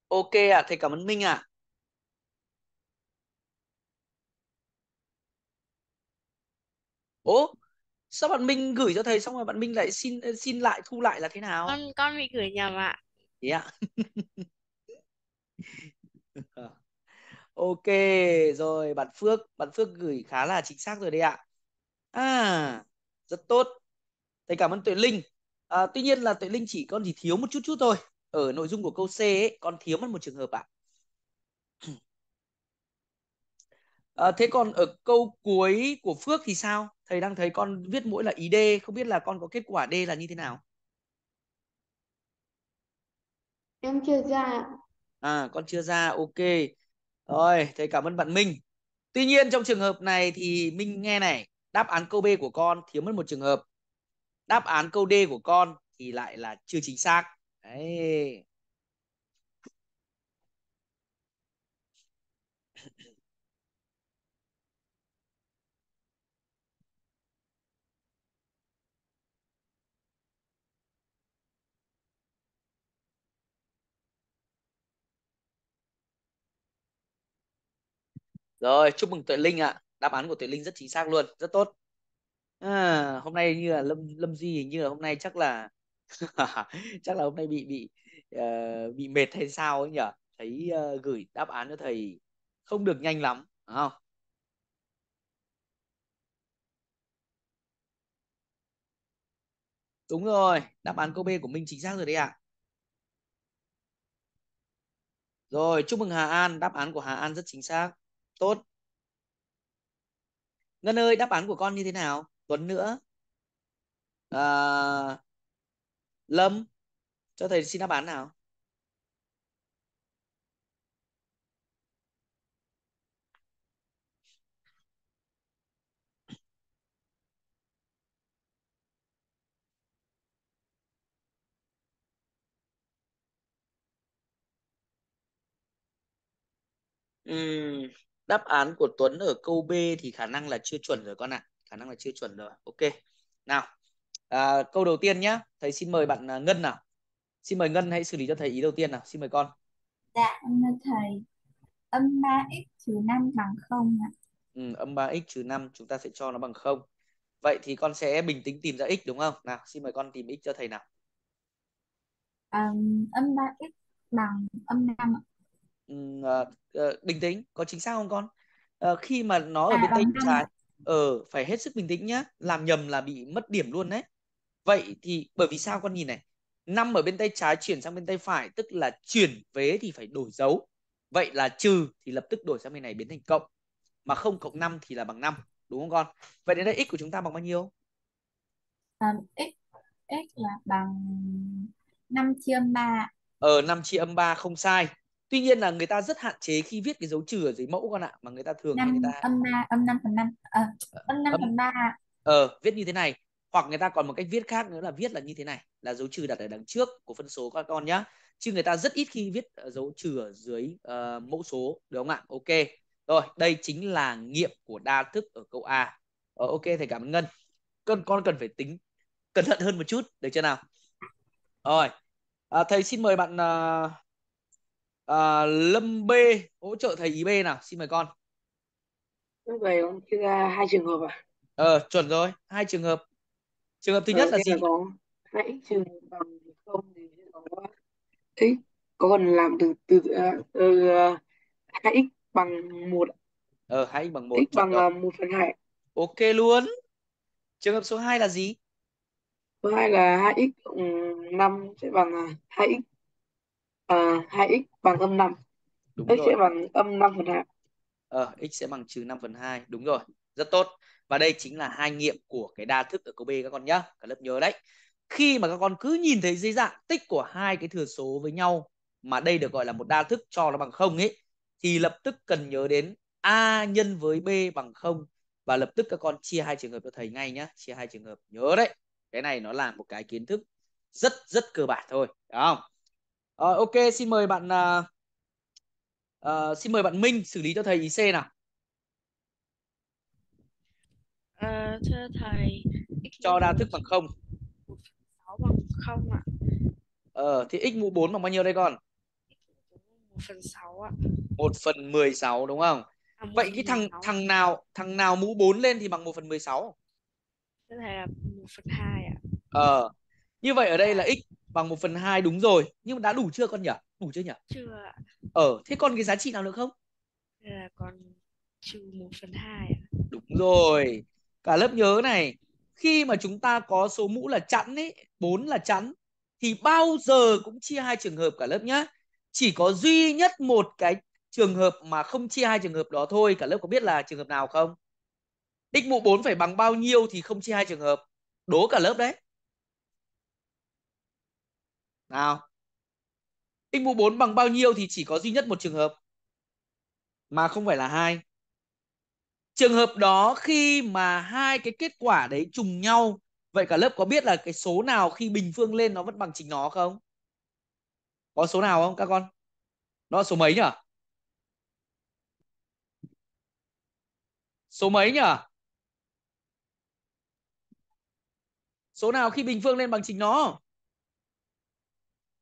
ok ạ à, thầy cảm ơn minh ạ Ủa, sao bạn minh gửi cho thầy xong rồi bạn minh lại xin xin lại thu lại là thế nào con con bị gửi nhầm ạ thế ạ ok rồi bạn phước bạn phước gửi khá là chính xác rồi đấy ạ à rất tốt thầy cảm ơn tuệ linh à, tuy nhiên là tuệ linh chỉ con gì thiếu một chút chút thôi ở nội dung của câu C ấy, con thiếu mất một trường hợp ạ. À? à, thế còn ở câu cuối của Phước thì sao? Thầy đang thấy con viết mỗi là ý D, không biết là con có kết quả D là như thế nào? Em chưa ra. À, con chưa ra, ok. Rồi, thầy cảm ơn bạn Minh. Tuy nhiên trong trường hợp này thì Minh nghe này, đáp án câu B của con thiếu mất một trường hợp. Đáp án câu D của con thì lại là chưa chính xác đấy Rồi, chúc mừng Tuệ Linh ạ. À. Đáp án của Tuệ Linh rất chính xác luôn, rất tốt. À, hôm nay như là Lâm Lâm Di hình như là hôm nay chắc là chắc là hôm nay bị bị uh, bị mệt hay sao ấy nhỉ thấy uh, gửi đáp án cho thầy không được nhanh lắm đúng không đúng rồi đáp án câu b của minh chính xác rồi đấy ạ à. rồi chúc mừng hà an đáp án của hà an rất chính xác tốt ngân ơi đáp án của con như thế nào tuấn nữa à, Lâm cho thầy xin đáp án nào Uhm, đáp án của Tuấn ở câu B thì khả năng là chưa chuẩn rồi con ạ. À. Khả năng là chưa chuẩn rồi. Ok. Nào, à, câu đầu tiên nhé thầy xin mời ừ. bạn à, ngân nào xin mời ngân hãy xử lý cho thầy ý đầu tiên nào xin mời con dạ thầy âm 3x trừ 5 bằng 0 ạ. Ừ, âm 3x trừ 5 chúng ta sẽ cho nó bằng 0. Vậy thì con sẽ bình tĩnh tìm ra x đúng không? Nào, xin mời con tìm x cho thầy nào. Um, âm 3x bằng âm 5 ạ. Ừ, uh, bình tĩnh, có chính xác không con? Uh, khi mà nó ở à, bên tay trái, ờ phải hết sức bình tĩnh nhá, làm nhầm là bị mất điểm luôn đấy vậy thì bởi vì sao con nhìn này năm ở bên tay trái chuyển sang bên tay phải tức là chuyển vế thì phải đổi dấu vậy là trừ thì lập tức đổi sang bên này biến thành cộng mà không cộng 5 thì là bằng 5 đúng không con vậy đến đây x của chúng ta bằng bao nhiêu um, x x là bằng 5 chia âm 3 ờ 5 chia âm 3 không sai tuy nhiên là người ta rất hạn chế khi viết cái dấu trừ ở dưới mẫu con ạ mà người ta thường 5, người ta âm 3 âm 5 phần 5 à, ờ, âm 5 ờ, phần 3 ờ viết như thế này hoặc người ta còn một cách viết khác nữa là viết là như thế này là dấu trừ đặt ở đằng trước của phân số các con nhá chứ người ta rất ít khi viết ờ, dấu trừ ở dưới uh, mẫu số đúng không ạ ok rồi đây chính là nghiệm của đa thức ở câu a ờ, ok thầy cảm ơn ngân con con cần phải tính cẩn thận hơn một chút được chưa nào rồi à, thầy xin mời bạn uh, uh, lâm b hỗ trợ thầy ý b nào xin mời con lúc này cũng ra hai trường hợp à ờ chuẩn rồi hai trường hợp trường hợp thứ ờ, nhất là gì có hãy trừ bằng không thì sẽ có x có còn làm từ từ uh, hãy x bằng một ờ hãy x bằng một x bằng một phần hai ok luôn trường hợp số 2 là gì số 2 là 2x cộng năm sẽ bằng 2x à, 2x bằng âm năm x sẽ bằng âm năm phần hai ờ, x sẽ bằng trừ năm phần hai đúng rồi rất tốt và đây chính là hai nghiệm của cái đa thức ở câu B các con nhá cả lớp nhớ đấy khi mà các con cứ nhìn thấy dưới dạng tích của hai cái thừa số với nhau mà đây được gọi là một đa thức cho nó bằng không ấy thì lập tức cần nhớ đến a nhân với b bằng không và lập tức các con chia hai trường hợp cho thầy ngay nhá chia hai trường hợp nhớ đấy cái này nó là một cái kiến thức rất rất cơ bản thôi đúng không à, ok xin mời bạn uh, uh, xin mời bạn Minh xử lý cho thầy ý C nào thưa thầy x cho đa thức bằng không 6 bằng không ạ ờ thì x mũ 4 bằng bao nhiêu đây con 1 phần 6 ạ 1 phần 16 đúng không à, vậy cái thằng 16. thằng nào thằng nào mũ 4 lên thì bằng 1 phần 16 tức là 1 phần 2 ạ ờ như vậy ở đây là x bằng 1 phần 2 đúng rồi nhưng mà đã đủ chưa con nhỉ đủ chưa nhỉ chưa ạ ờ thế còn cái giá trị nào nữa không là còn trừ 1 phần 2 ạ đúng rồi cả lớp nhớ này khi mà chúng ta có số mũ là chẵn ấy bốn là chẵn thì bao giờ cũng chia hai trường hợp cả lớp nhá chỉ có duy nhất một cái trường hợp mà không chia hai trường hợp đó thôi cả lớp có biết là trường hợp nào không đích mũ 4 phải bằng bao nhiêu thì không chia hai trường hợp đố cả lớp đấy nào x mũ 4 bằng bao nhiêu thì chỉ có duy nhất một trường hợp mà không phải là hai trường hợp đó khi mà hai cái kết quả đấy trùng nhau vậy cả lớp có biết là cái số nào khi bình phương lên nó vẫn bằng chính nó không có số nào không các con nó số mấy nhỉ số mấy nhỉ số nào khi bình phương lên bằng chính nó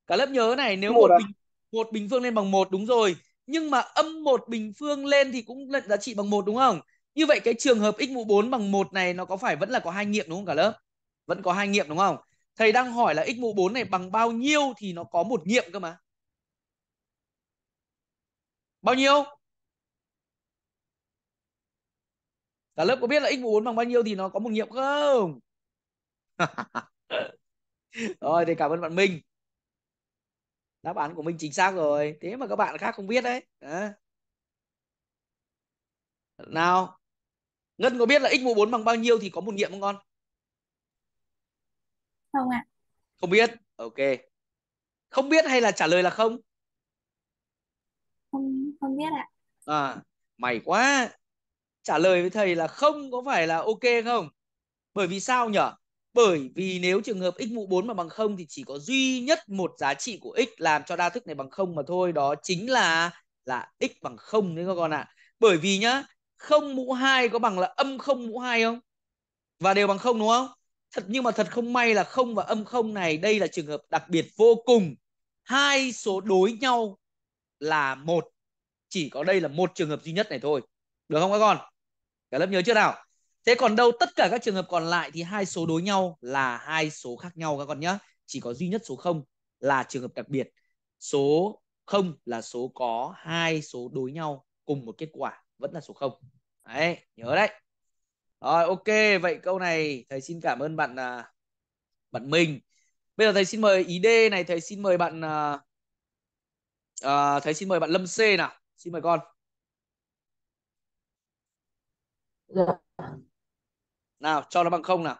cả lớp nhớ này nếu một, một bình một bình phương lên bằng một đúng rồi nhưng mà âm một bình phương lên thì cũng lận giá trị bằng một đúng không như vậy cái trường hợp x mũ 4 bằng 1 này nó có phải vẫn là có hai nghiệm đúng không cả lớp? Vẫn có hai nghiệm đúng không? Thầy đang hỏi là x mũ 4 này bằng bao nhiêu thì nó có một nghiệm cơ mà. Bao nhiêu? Cả lớp có biết là x mũ 4 bằng bao nhiêu thì nó có một nghiệm không? rồi thì cảm ơn bạn Minh. Đáp án của mình chính xác rồi. Thế mà các bạn khác không biết đấy. À. Nào, Ngân có biết là x mũ 4 bằng bao nhiêu thì có một nghiệm không con? Không ạ. À. Không biết. Ok. Không biết hay là trả lời là không? Không không biết ạ. À. à, mày quá. Trả lời với thầy là không có phải là ok không? Bởi vì sao nhở? Bởi vì nếu trường hợp x mũ 4 mà bằng 0 thì chỉ có duy nhất một giá trị của x làm cho đa thức này bằng 0 mà thôi, đó chính là là x bằng 0 đấy các con ạ. À. Bởi vì nhá, không mũ 2 có bằng là âm không mũ 2 không? Và đều bằng không đúng không? Thật nhưng mà thật không may là không và âm không này đây là trường hợp đặc biệt vô cùng. Hai số đối nhau là một. Chỉ có đây là một trường hợp duy nhất này thôi. Được không các con? Cả lớp nhớ chưa nào? Thế còn đâu tất cả các trường hợp còn lại thì hai số đối nhau là hai số khác nhau các con nhé. Chỉ có duy nhất số 0 là trường hợp đặc biệt. Số 0 là số có hai số đối nhau cùng một kết quả vẫn là số 0 đấy nhớ đấy rồi ok vậy câu này thầy xin cảm ơn bạn à, bạn mình bây giờ thầy xin mời ý D này thầy xin mời bạn uh, thầy xin mời bạn Lâm C nào xin mời con dạ. nào cho nó bằng không nào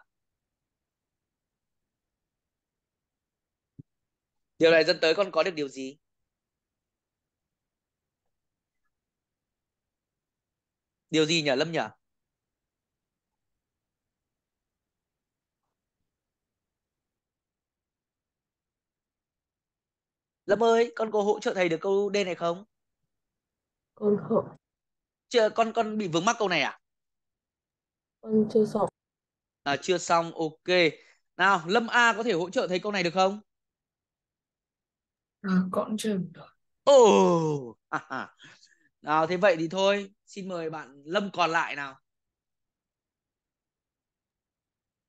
điều này dẫn tới con có được điều gì điều gì nhỉ lâm nhỉ lâm ơi con có hỗ trợ thầy được câu d này không con không chưa con con bị vướng mắc câu này à con chưa xong à chưa xong ok nào lâm a có thể hỗ trợ thầy câu này được không à, con chưa được ồ oh. nào thế vậy thì thôi xin mời bạn lâm còn lại nào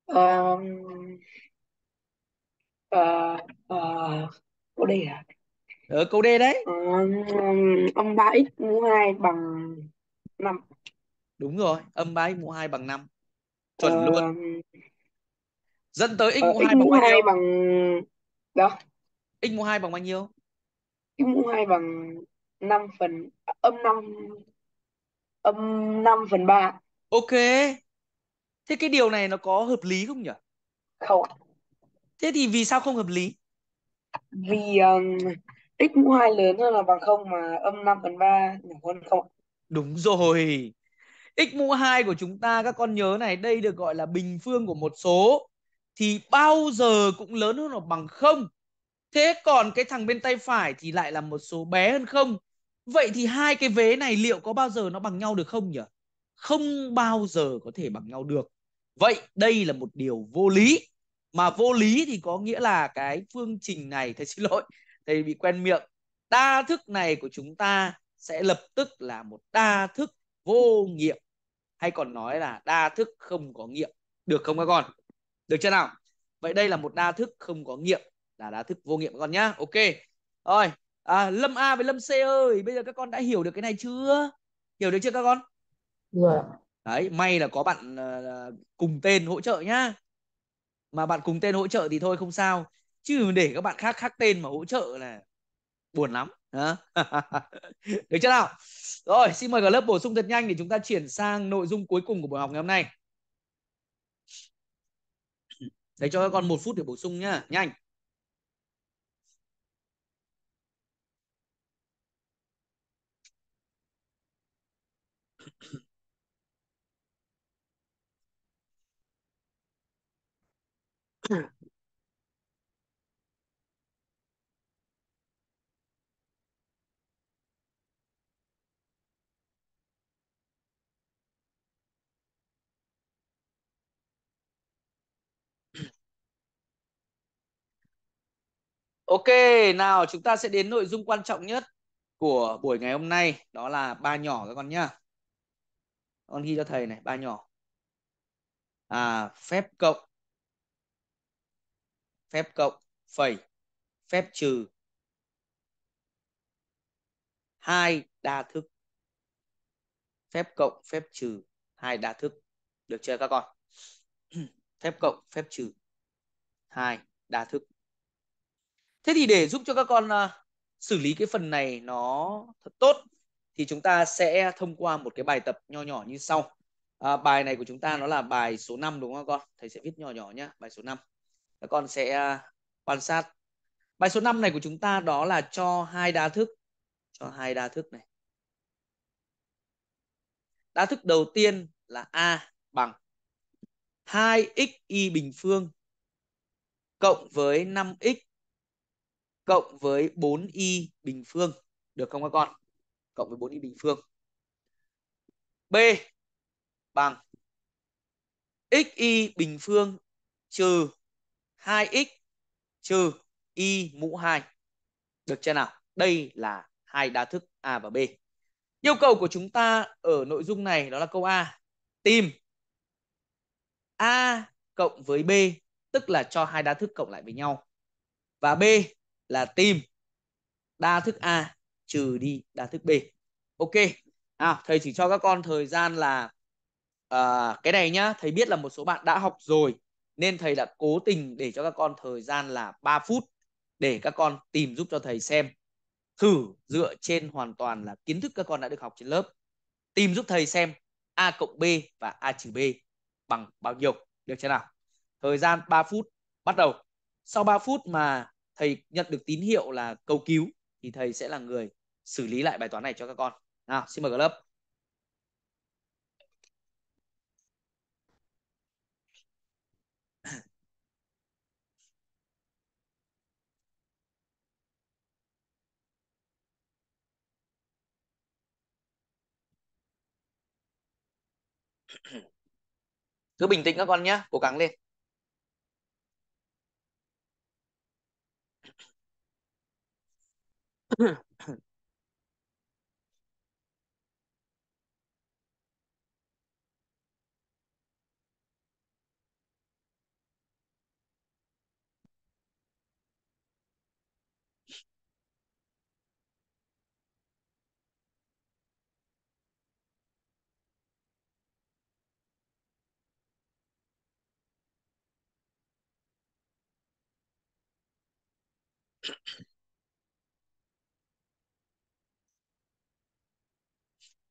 um, uh, uh, câu D à ừ, câu D đấy um, âm ba x mũ hai bằng năm. đúng rồi âm ba x mũ hai bằng năm. chuẩn uh, luôn dẫn tới x ờ, mũ uh, 2 x mũ bằng 2 bằng đó x mũ hai bằng bao nhiêu x mũ hai bằng 5 phần âm 5 âm 5 phần 3. Ok. Thế cái điều này nó có hợp lý không nhỉ? Không. Thế thì vì sao không hợp lý? Vì um, x mũ 2 lớn hơn là bằng 0 mà âm 5 phần 3 nhỏ hơn không. Đúng rồi. x mũ 2 của chúng ta các con nhớ này, đây được gọi là bình phương của một số thì bao giờ cũng lớn hơn hoặc bằng 0. Thế còn cái thằng bên tay phải thì lại là một số bé hơn 0 vậy thì hai cái vế này liệu có bao giờ nó bằng nhau được không nhỉ không bao giờ có thể bằng nhau được vậy đây là một điều vô lý mà vô lý thì có nghĩa là cái phương trình này thầy xin lỗi thầy bị quen miệng đa thức này của chúng ta sẽ lập tức là một đa thức vô nghiệm hay còn nói là đa thức không có nghiệm được không các con được chưa nào vậy đây là một đa thức không có nghiệm là đa thức vô nghiệm các con nhá ok rồi à, Lâm A với Lâm C ơi bây giờ các con đã hiểu được cái này chưa hiểu được chưa các con rồi đấy may là có bạn à, cùng tên hỗ trợ nhá mà bạn cùng tên hỗ trợ thì thôi không sao chứ để các bạn khác khác tên mà hỗ trợ là buồn lắm được chưa nào rồi xin mời cả lớp bổ sung thật nhanh để chúng ta chuyển sang nội dung cuối cùng của buổi học ngày hôm nay để cho các con một phút để bổ sung nhá nhanh Ok, nào chúng ta sẽ đến nội dung quan trọng nhất của buổi ngày hôm nay, đó là ba nhỏ các con nhá. Con ghi cho thầy này, ba nhỏ. À, phép cộng phép cộng phẩy phép trừ hai đa thức phép cộng phép trừ hai đa thức được chưa các con phép cộng phép trừ hai đa thức thế thì để giúp cho các con à, xử lý cái phần này nó thật tốt thì chúng ta sẽ thông qua một cái bài tập nho nhỏ như sau à, bài này của chúng ta nó là bài số 5 đúng không các con thầy sẽ viết nhỏ nhỏ nhá bài số 5 các con sẽ à, quan sát bài số 5 này của chúng ta đó là cho hai đa thức cho hai đa thức này đa thức đầu tiên là a bằng 2xy bình phương cộng với 5x cộng với 4y bình phương được không các con cộng với 4y bình phương b bằng xy bình phương trừ 2x trừ y mũ 2. Được chưa nào? Đây là hai đa thức A và B. Yêu cầu của chúng ta ở nội dung này đó là câu A. Tìm A cộng với B tức là cho hai đa thức cộng lại với nhau. Và B là tìm đa thức A trừ đi đa thức B. Ok. À, thầy chỉ cho các con thời gian là à, cái này nhá. Thầy biết là một số bạn đã học rồi nên thầy đã cố tình để cho các con thời gian là 3 phút để các con tìm giúp cho thầy xem thử dựa trên hoàn toàn là kiến thức các con đã được học trên lớp tìm giúp thầy xem a cộng b và a trừ b bằng bao nhiêu được chưa nào thời gian 3 phút bắt đầu sau 3 phút mà thầy nhận được tín hiệu là cầu cứu thì thầy sẽ là người xử lý lại bài toán này cho các con nào xin mời cả lớp cứ bình tĩnh các con nhé cố gắng lên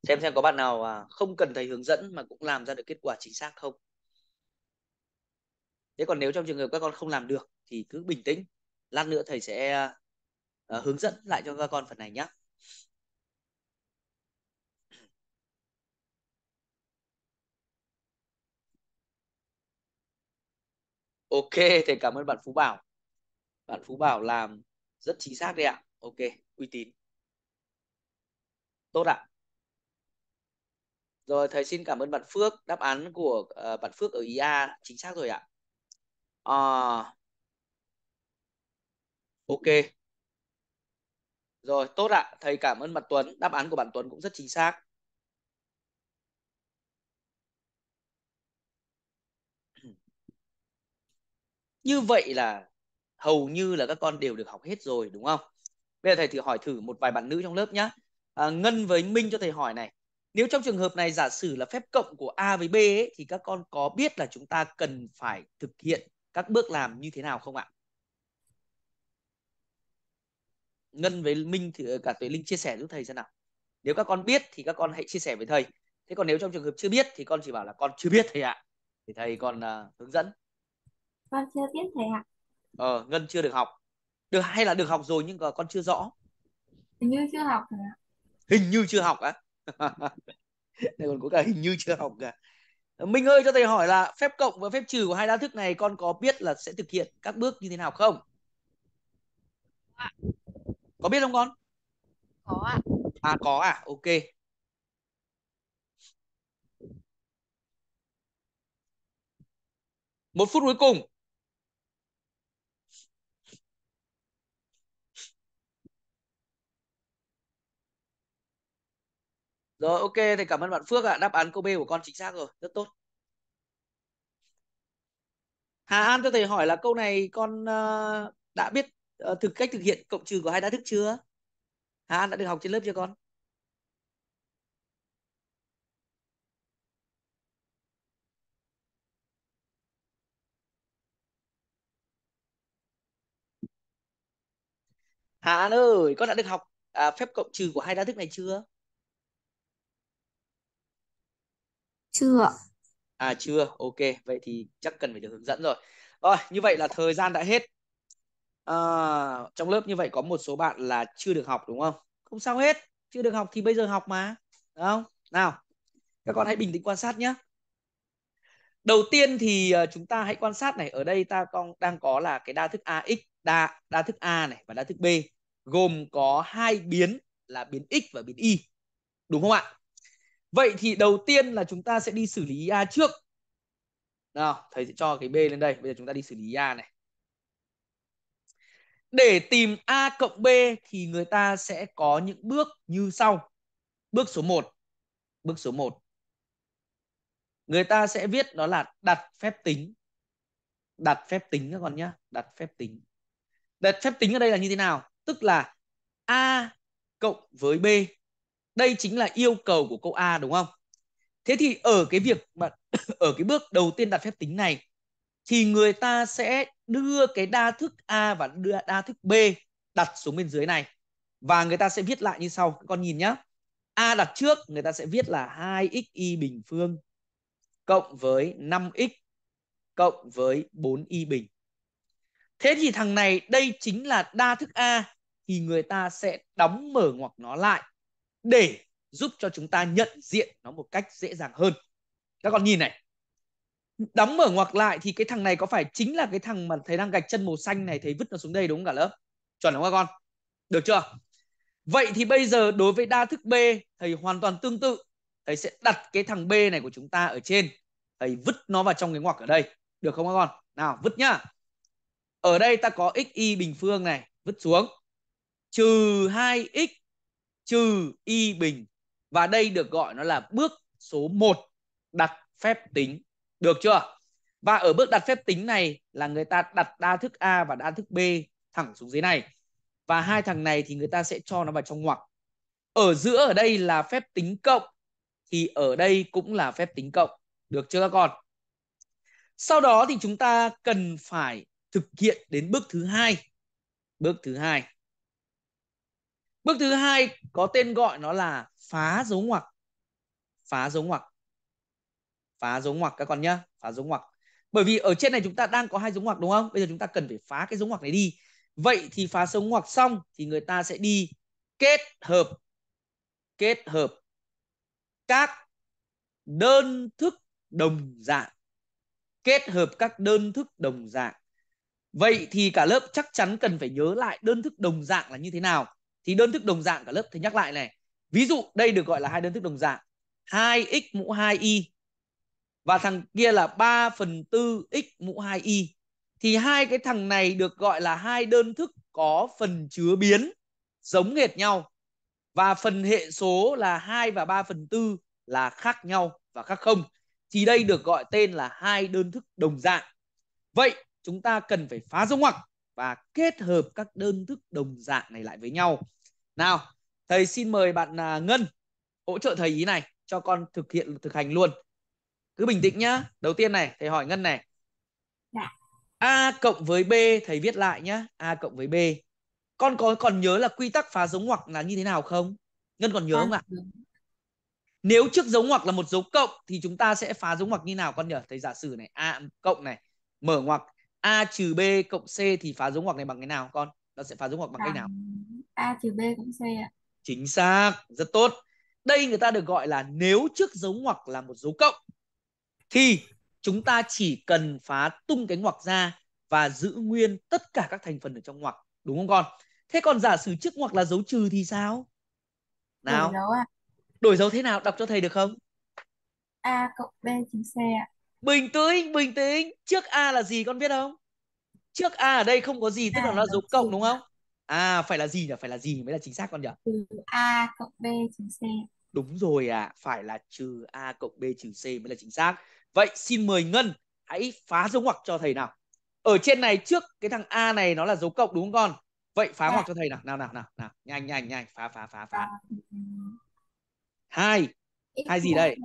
xem xem có bạn nào à, không cần thầy hướng dẫn mà cũng làm ra được kết quả chính xác không thế còn nếu trong trường hợp các con không làm được thì cứ bình tĩnh lát nữa thầy sẽ à, à, hướng dẫn lại cho các con phần này nhé ok thầy cảm ơn bạn phú bảo bạn phú bảo làm rất chính xác đấy ạ ok uy tín tốt ạ rồi thầy xin cảm ơn bạn phước đáp án của uh, bạn phước ở ia chính xác rồi ạ à, ok rồi tốt ạ thầy cảm ơn bạn tuấn đáp án của bạn tuấn cũng rất chính xác như vậy là hầu như là các con đều được học hết rồi đúng không bây giờ thầy thử hỏi thử một vài bạn nữ trong lớp nhé à, ngân với minh cho thầy hỏi này nếu trong trường hợp này giả sử là phép cộng của a với b ấy, thì các con có biết là chúng ta cần phải thực hiện các bước làm như thế nào không ạ ngân với minh thì ờ, cả tuệ linh chia sẻ giúp thầy xem nào nếu các con biết thì các con hãy chia sẻ với thầy thế còn nếu trong trường hợp chưa biết thì con chỉ bảo là con chưa biết thầy ạ thì thầy còn uh, hướng dẫn con chưa biết thầy ạ ờ, ngân chưa được học được hay là được học rồi nhưng mà con chưa rõ hình như chưa học rồi hình như chưa học á này còn có cả hình như chưa học cả Minh ơi cho thầy hỏi là phép cộng và phép trừ của hai đa thức này con có biết là sẽ thực hiện các bước như thế nào không? À. Có biết không con? Có ạ. À. à có à, ok. Một phút cuối cùng. Rồi ok thì cảm ơn bạn Phước ạ. À. Đáp án câu B của con chính xác rồi, rất tốt. Hà An cho thầy hỏi là câu này con uh, đã biết uh, thực cách thực hiện cộng trừ của hai đa thức chưa? Hà An đã được học trên lớp chưa con? Hà An ơi, con đã được học à, phép cộng trừ của hai đa thức này chưa? Chưa. À chưa, ok. Vậy thì chắc cần phải được hướng dẫn rồi. Rồi, như vậy là thời gian đã hết. À, trong lớp như vậy có một số bạn là chưa được học đúng không? Không sao hết. Chưa được học thì bây giờ học mà. Đúng không? Nào, các con hãy bình tĩnh quan sát nhé. Đầu tiên thì ờ, chúng ta hãy quan sát này. Ở đây ta con đang có là cái đa thức AX, đa, đa thức A này và đa thức B. Gồm có hai biến là biến X và biến Y. Đúng không ạ? Vậy thì đầu tiên là chúng ta sẽ đi xử lý A trước. Nào, thầy sẽ cho cái B lên đây. Bây giờ chúng ta đi xử lý A này. Để tìm A cộng B thì người ta sẽ có những bước như sau. Bước số 1. Bước số 1. Người ta sẽ viết đó là đặt phép tính. Đặt phép tính các con nhá Đặt phép tính. Đặt phép tính ở đây là như thế nào? Tức là A cộng với B đây chính là yêu cầu của câu A đúng không thế thì ở cái việc mà ở cái bước đầu tiên đặt phép tính này thì người ta sẽ đưa cái đa thức A và đưa đa thức B đặt xuống bên dưới này và người ta sẽ viết lại như sau các con nhìn nhá A đặt trước người ta sẽ viết là 2xy bình phương cộng với 5x cộng với 4y bình thế thì thằng này đây chính là đa thức A thì người ta sẽ đóng mở ngoặc nó lại để giúp cho chúng ta nhận diện nó một cách dễ dàng hơn. Các con nhìn này. Đóng mở ngoặc lại thì cái thằng này có phải chính là cái thằng mà thầy đang gạch chân màu xanh này thầy vứt nó xuống đây đúng không cả lớp? Chuẩn đúng không các con? Được chưa? Vậy thì bây giờ đối với đa thức B thầy hoàn toàn tương tự. Thầy sẽ đặt cái thằng B này của chúng ta ở trên. Thầy vứt nó vào trong cái ngoặc ở đây. Được không các con? Nào vứt nhá. Ở đây ta có x y bình phương này, vứt xuống. Trừ 2x trừ y bình và đây được gọi nó là bước số 1 đặt phép tính. Được chưa? Và ở bước đặt phép tính này là người ta đặt đa thức A và đa thức B thẳng xuống dưới này. Và hai thằng này thì người ta sẽ cho nó vào trong ngoặc. Ở giữa ở đây là phép tính cộng thì ở đây cũng là phép tính cộng. Được chưa các con? Sau đó thì chúng ta cần phải thực hiện đến bước thứ hai. Bước thứ hai Bước thứ hai có tên gọi nó là phá dấu ngoặc. Phá dấu ngoặc. Phá dấu ngoặc các con nhá, phá dấu ngoặc. Bởi vì ở trên này chúng ta đang có hai dấu ngoặc đúng không? Bây giờ chúng ta cần phải phá cái dấu ngoặc này đi. Vậy thì phá dấu ngoặc xong thì người ta sẽ đi kết hợp kết hợp các đơn thức đồng dạng. Kết hợp các đơn thức đồng dạng. Vậy thì cả lớp chắc chắn cần phải nhớ lại đơn thức đồng dạng là như thế nào thì đơn thức đồng dạng cả lớp thầy nhắc lại này ví dụ đây được gọi là hai đơn thức đồng dạng 2x mũ 2y và thằng kia là 3 phần 4 x mũ 2y thì hai cái thằng này được gọi là hai đơn thức có phần chứa biến giống nghệt nhau và phần hệ số là 2 và 3 phần 4 là khác nhau và khác không thì đây được gọi tên là hai đơn thức đồng dạng vậy chúng ta cần phải phá dấu ngoặc và kết hợp các đơn thức đồng dạng này lại với nhau. Nào, thầy xin mời bạn à, Ngân hỗ trợ thầy ý này cho con thực hiện thực hành luôn. Cứ bình tĩnh nhá. Đầu tiên này, thầy hỏi Ngân này. Dạ. A cộng với B thầy viết lại nhá, A cộng với B. Con có còn nhớ là quy tắc phá dấu ngoặc là như thế nào không? Ngân còn nhớ ờ. không ạ? Nếu trước dấu ngoặc là một dấu cộng thì chúng ta sẽ phá dấu ngoặc như nào con nhỉ? Thầy giả sử này, A cộng này, mở ngoặc a trừ b cộng c thì phá dấu ngoặc này bằng cái nào con nó sẽ phá dấu ngoặc bằng à, cách nào a trừ b cộng c ạ chính xác rất tốt đây người ta được gọi là nếu trước dấu ngoặc là một dấu cộng thì chúng ta chỉ cần phá tung cái ngoặc ra và giữ nguyên tất cả các thành phần ở trong ngoặc đúng không con thế còn giả sử trước ngoặc là dấu trừ thì sao nào đổi dấu, à? đổi dấu thế nào đọc cho thầy được không a cộng b trừ c ạ bình tĩnh bình tĩnh trước a là gì con biết không trước a ở đây không có gì tức là à, nó dấu cộng đúng không à phải là gì nhỉ phải là gì mới là chính xác con nhỉ trừ a cộng b trừ c đúng rồi à. phải là trừ a cộng b trừ c mới là chính xác vậy xin mời ngân hãy phá dấu ngoặc cho thầy nào ở trên này trước cái thằng a này nó là dấu cộng đúng không con vậy phá ngoặc dạ. cho thầy nào nào nào nào nào nhanh nhanh nhanh phá phá phá phá dạ. hai hai gì đây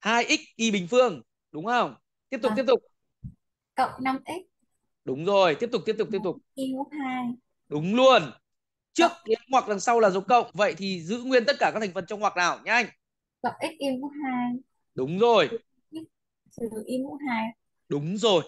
hai x y bình phương đúng không tiếp tục à, tiếp tục cộng 5x đúng rồi tiếp tục tiếp tục tiếp tục y mũ hai đúng luôn trước cộng. ngoặc đằng sau là dấu cộng vậy thì giữ nguyên tất cả các thành phần trong ngoặc nào nhanh cộng x y mũ hai đúng rồi trừ y mũ hai đúng rồi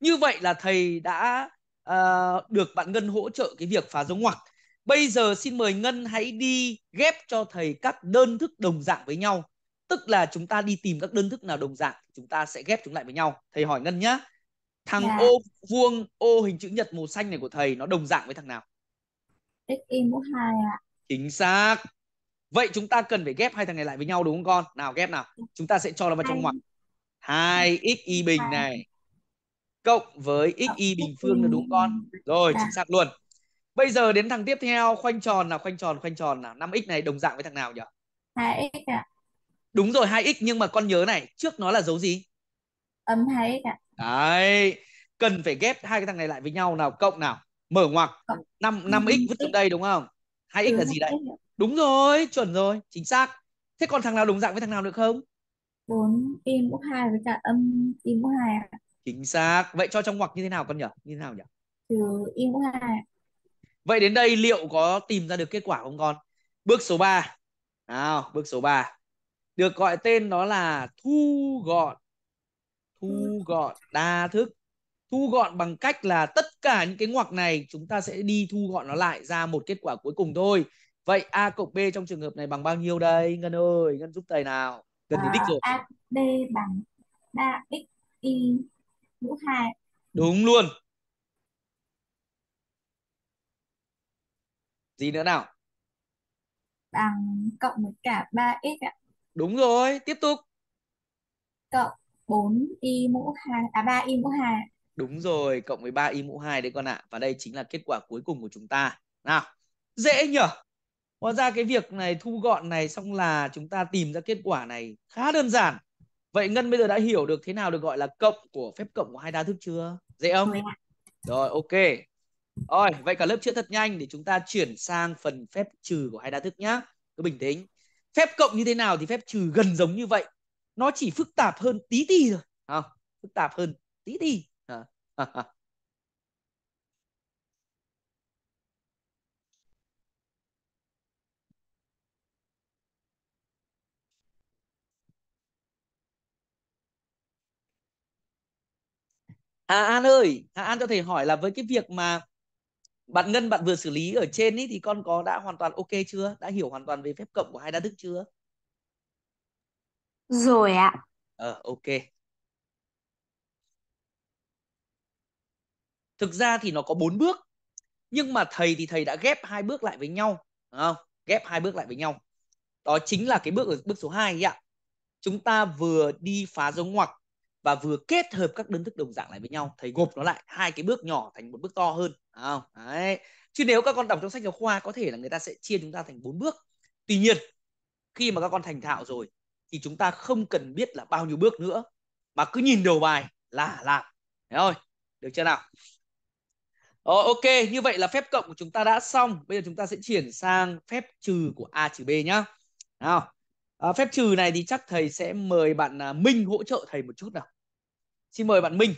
như vậy là thầy đã uh, được bạn Ngân hỗ trợ cái việc phá dấu ngoặc Bây giờ xin mời Ngân hãy đi ghép cho thầy các đơn thức đồng dạng với nhau tức là chúng ta đi tìm các đơn thức nào đồng dạng chúng ta sẽ ghép chúng lại với nhau thầy hỏi ngân nhá thằng dạ. ô vuông ô hình chữ nhật màu xanh này của thầy nó đồng dạng với thằng nào x y mũ hai ạ chính xác vậy chúng ta cần phải ghép hai thằng này lại với nhau đúng không con nào ghép nào chúng ta sẽ cho nó vào trong ngoặc hai dạ. x y bình dạ. này cộng với x y bình phương là đúng con rồi dạ. chính xác luôn bây giờ đến thằng tiếp theo khoanh tròn là khoanh tròn khoanh tròn là năm x này đồng dạng với thằng nào nhỉ hai x ạ Đúng rồi 2x nhưng mà con nhớ này, trước nó là dấu gì? Âm 2x ạ. Đấy, cần phải ghép hai cái thằng này lại với nhau nào, cộng nào. Mở ngoặc 5 5x vứt xuống ừ. đây đúng không? 2x ừ, là gì đấy? Đúng rồi, chuẩn rồi, chính xác. Thế còn thằng nào đồng dạng với thằng nào được không? 4 im mũ 2 với cả âm im mũ 2 ạ. Chính xác. Vậy cho trong ngoặc như thế nào con nhỉ? Như thế nào nhỉ? Trừ im mũ 2 Vậy đến đây liệu có tìm ra được kết quả không con? Bước số 3. Nào, bước số 3 được gọi tên đó là thu gọn thu gọn đa thức thu gọn bằng cách là tất cả những cái ngoặc này chúng ta sẽ đi thu gọn nó lại ra một kết quả cuối cùng thôi vậy a cộng b trong trường hợp này bằng bao nhiêu đây ngân ơi ngân giúp thầy nào gần đến đích rồi a b bằng 3 x y mũ hai đúng luôn gì nữa nào bằng cộng với cả 3x ạ Đúng rồi, tiếp tục. Cộng 4 y mũ 2 à 3 y mũ 2. Đúng rồi, cộng với 3 y mũ 2 đấy con ạ. Và đây chính là kết quả cuối cùng của chúng ta. Nào, dễ nhở? Hóa ra cái việc này thu gọn này xong là chúng ta tìm ra kết quả này khá đơn giản. Vậy Ngân bây giờ đã hiểu được thế nào được gọi là cộng của phép cộng của hai đa thức chưa? Dễ không? Rồi, rồi ok. Rồi, vậy cả lớp chữa thật nhanh để chúng ta chuyển sang phần phép trừ của hai đa thức nhá. Cứ bình tĩnh phép cộng như thế nào thì phép trừ gần giống như vậy nó chỉ phức tạp hơn tí tí thôi à, phức tạp hơn tí tí à, à, à. Hà An ơi, Hà An cho thầy hỏi là với cái việc mà bạn ngân bạn vừa xử lý ở trên ý, thì con có đã hoàn toàn ok chưa đã hiểu hoàn toàn về phép cộng của hai đa thức chưa rồi ạ ờ ok thực ra thì nó có bốn bước nhưng mà thầy thì thầy đã ghép hai bước lại với nhau đúng không ghép hai bước lại với nhau đó chính là cái bước ở bước số 2 ạ chúng ta vừa đi phá dấu ngoặc và vừa kết hợp các đơn thức đồng dạng lại với nhau thầy gộp nó lại hai cái bước nhỏ thành một bước to hơn không đấy chứ nếu các con đọc trong sách giáo khoa có thể là người ta sẽ chia chúng ta thành bốn bước tuy nhiên khi mà các con thành thạo rồi thì chúng ta không cần biết là bao nhiêu bước nữa mà cứ nhìn đầu bài là làm thế thôi được chưa nào Ờ, ok, như vậy là phép cộng của chúng ta đã xong. Bây giờ chúng ta sẽ chuyển sang phép trừ của A trừ B nhá. Nào. À, phép trừ này thì chắc thầy sẽ mời bạn à, Minh hỗ trợ thầy một chút nào. Xin mời bạn Minh.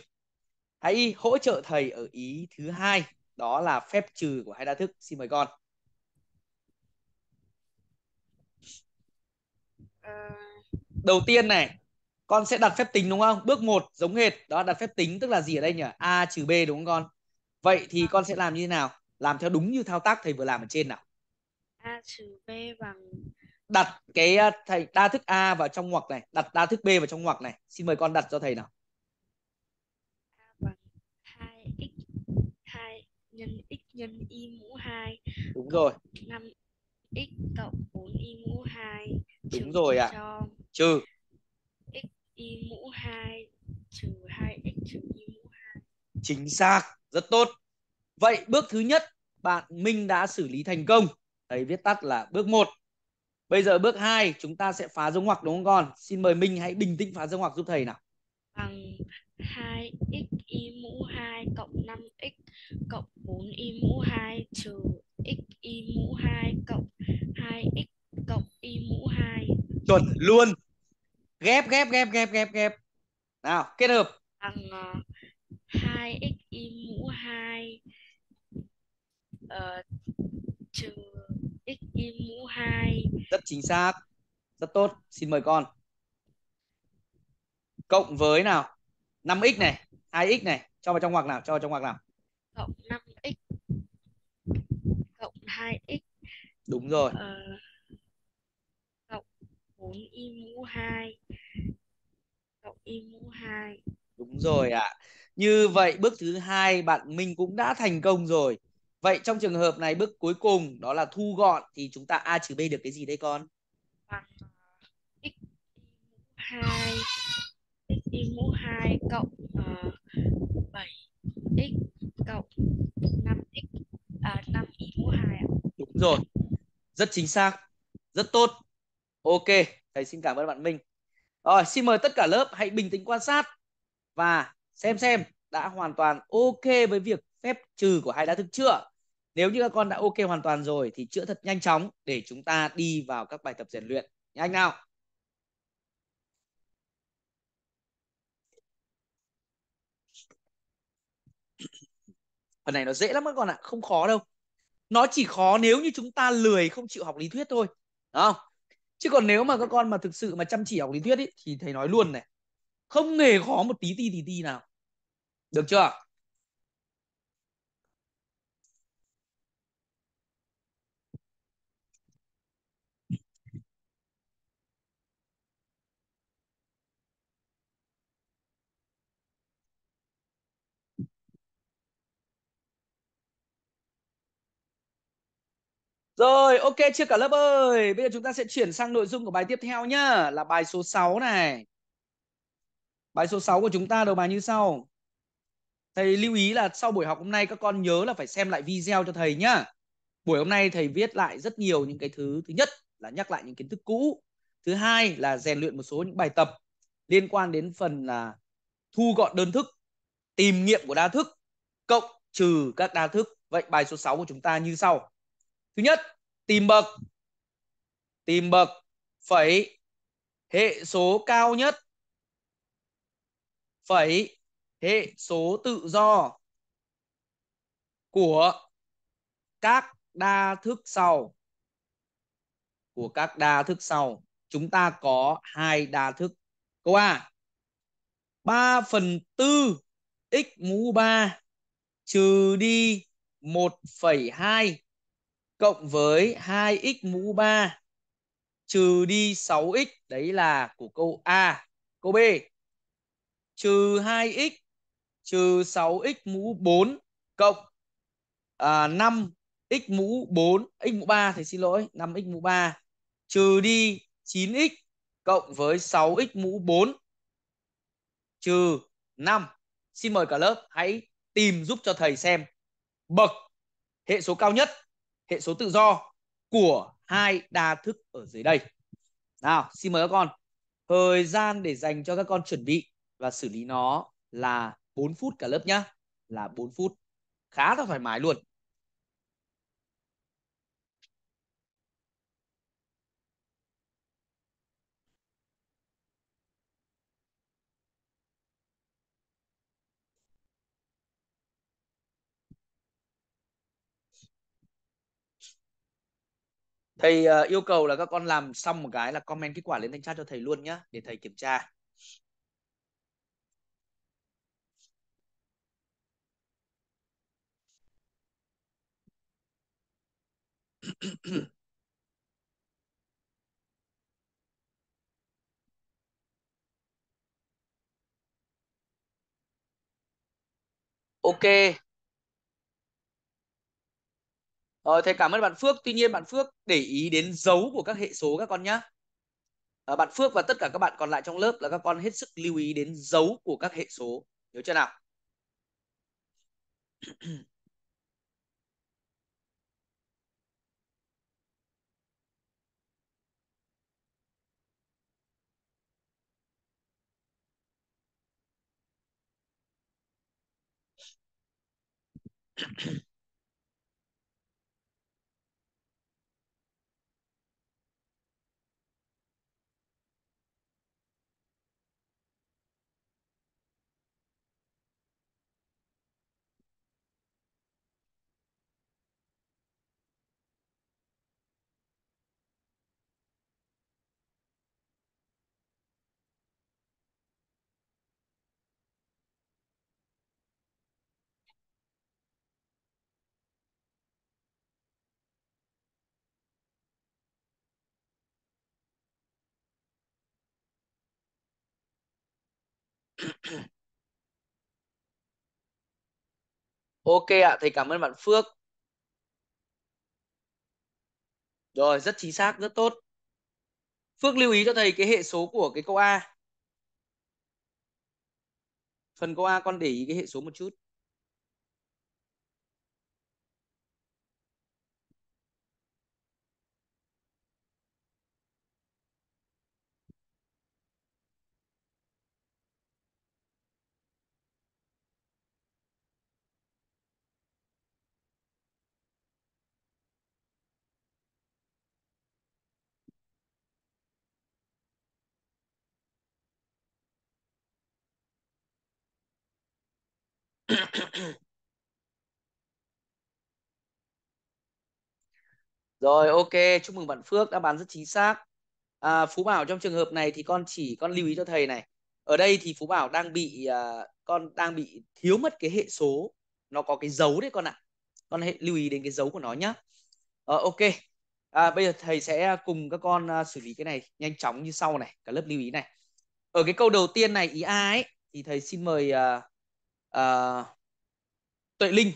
hãy hỗ trợ thầy ở ý thứ hai đó là phép trừ của hai đa thức. Xin mời con. Ờ. Đầu tiên này, con sẽ đặt phép tính đúng không? Bước 1 giống hệt, đó đặt phép tính tức là gì ở đây nhỉ? A trừ B đúng không con? Vậy thì con sẽ làm như thế nào? Làm theo đúng như thao tác thầy vừa làm ở trên nào. A trừ B bằng đặt cái ờ, thầy đa thức A vào trong ngoặc này, đặt đa thức B vào trong ngoặc này. Xin mời con đặt cho thầy nào. nhân x nhân y mũ 2 đúng rồi 5 x cộng 4 y mũ 2 đúng rồi ạ à. trừ x y mũ 2 trừ 2 x trừ y mũ 2 chính xác rất tốt vậy bước thứ nhất bạn Minh đã xử lý thành công thầy viết tắt là bước 1 bây giờ bước 2 chúng ta sẽ phá dấu ngoặc đúng không con xin mời Minh hãy bình tĩnh phá dấu ngoặc giúp thầy nào bằng 2x y mũ 2 cộng 5x cộng 4y mũ 2 trừ x y mũ 2 cộng 2x cộng y mũ 2. Chuẩn luôn. Ghép ghép ghép ghép ghép ghép. Nào, kết hợp. Bằng uh, ờ, 2x y mũ 2 uh, ờ, trừ x y mũ 2. Rất chính xác. Rất tốt. Xin mời con. Cộng với nào? 5x này, 2x này cho vào trong ngoặc nào, cho vào trong ngoặc nào. Cộng 5x cộng 2x. Đúng rồi. Ờ, cộng 4y mũ 2 cộng y mũ 2. Đúng rồi ạ. À. Như vậy bước thứ hai bạn Minh cũng đã thành công rồi. Vậy trong trường hợp này bước cuối cùng đó là thu gọn thì chúng ta a trừ b được cái gì đây con? Bằng x mũ 2 y mũ 2 cộng uh, 7x cộng 5x à, 5 y mũ 2 ạ. Đúng rồi. Rất chính xác. Rất tốt. Ok, thầy xin cảm ơn bạn Minh. Rồi, xin mời tất cả lớp hãy bình tĩnh quan sát và xem xem đã hoàn toàn ok với việc phép trừ của hai đã thức chưa? Nếu như các con đã ok hoàn toàn rồi thì chữa thật nhanh chóng để chúng ta đi vào các bài tập rèn luyện. Nhanh nào! phần này nó dễ lắm các con ạ không khó đâu nó chỉ khó nếu như chúng ta lười không chịu học lý thuyết thôi đúng không chứ còn nếu mà các con mà thực sự mà chăm chỉ học lý thuyết ý, thì thầy nói luôn này không hề khó một tí tí tí tí nào được chưa Rồi, ok chưa cả lớp ơi. Bây giờ chúng ta sẽ chuyển sang nội dung của bài tiếp theo nhá, là bài số 6 này. Bài số 6 của chúng ta đầu bài như sau. Thầy lưu ý là sau buổi học hôm nay các con nhớ là phải xem lại video cho thầy nhá. Buổi hôm nay thầy viết lại rất nhiều những cái thứ. Thứ nhất là nhắc lại những kiến thức cũ. Thứ hai là rèn luyện một số những bài tập liên quan đến phần là thu gọn đơn thức, tìm nghiệm của đa thức, cộng trừ các đa thức. Vậy bài số 6 của chúng ta như sau thứ nhất tìm bậc tìm bậc phẩy hệ số cao nhất phẩy hệ số tự do của các đa thức sau của các đa thức sau chúng ta có hai đa thức câu a 3 phần tư x mũ 3 trừ đi 1,2 cộng với 2x mũ 3 trừ đi 6x đấy là của câu A. Câu B trừ 2x trừ 6x mũ 4 cộng à, 5x mũ 4 x mũ 3 thì xin lỗi 5x mũ 3 trừ đi 9x cộng với 6x mũ 4 trừ 5. Xin mời cả lớp hãy tìm giúp cho thầy xem bậc hệ số cao nhất hệ số tự do của hai đa thức ở dưới đây. Nào, xin mời các con. Thời gian để dành cho các con chuẩn bị và xử lý nó là 4 phút cả lớp nhá. Là 4 phút. Khá là thoải mái luôn. thầy uh, yêu cầu là các con làm xong một cái là comment kết quả lên thanh chat cho thầy luôn nhé để thầy kiểm tra ok Ờ, thầy cảm ơn bạn Phước. Tuy nhiên bạn Phước để ý đến dấu của các hệ số các con nhé. Ờ, bạn Phước và tất cả các bạn còn lại trong lớp là các con hết sức lưu ý đến dấu của các hệ số. hiểu chưa nào? ok ạ thầy cảm ơn bạn phước rồi rất chính xác rất tốt phước lưu ý cho thầy cái hệ số của cái câu a phần câu a con để ý cái hệ số một chút Rồi ok, chúc mừng bạn Phước đã bán rất chính xác. À, Phú Bảo trong trường hợp này thì con chỉ con lưu ý cho thầy này. Ở đây thì Phú Bảo đang bị à, con đang bị thiếu mất cái hệ số. Nó có cái dấu đấy con ạ. À. Con hãy lưu ý đến cái dấu của nó nhá. À, ok. À, bây giờ thầy sẽ cùng các con à, xử lý cái này nhanh chóng như sau này, cả lớp lưu ý này. Ở cái câu đầu tiên này ý A ấy thì thầy xin mời à, à, tuệ linh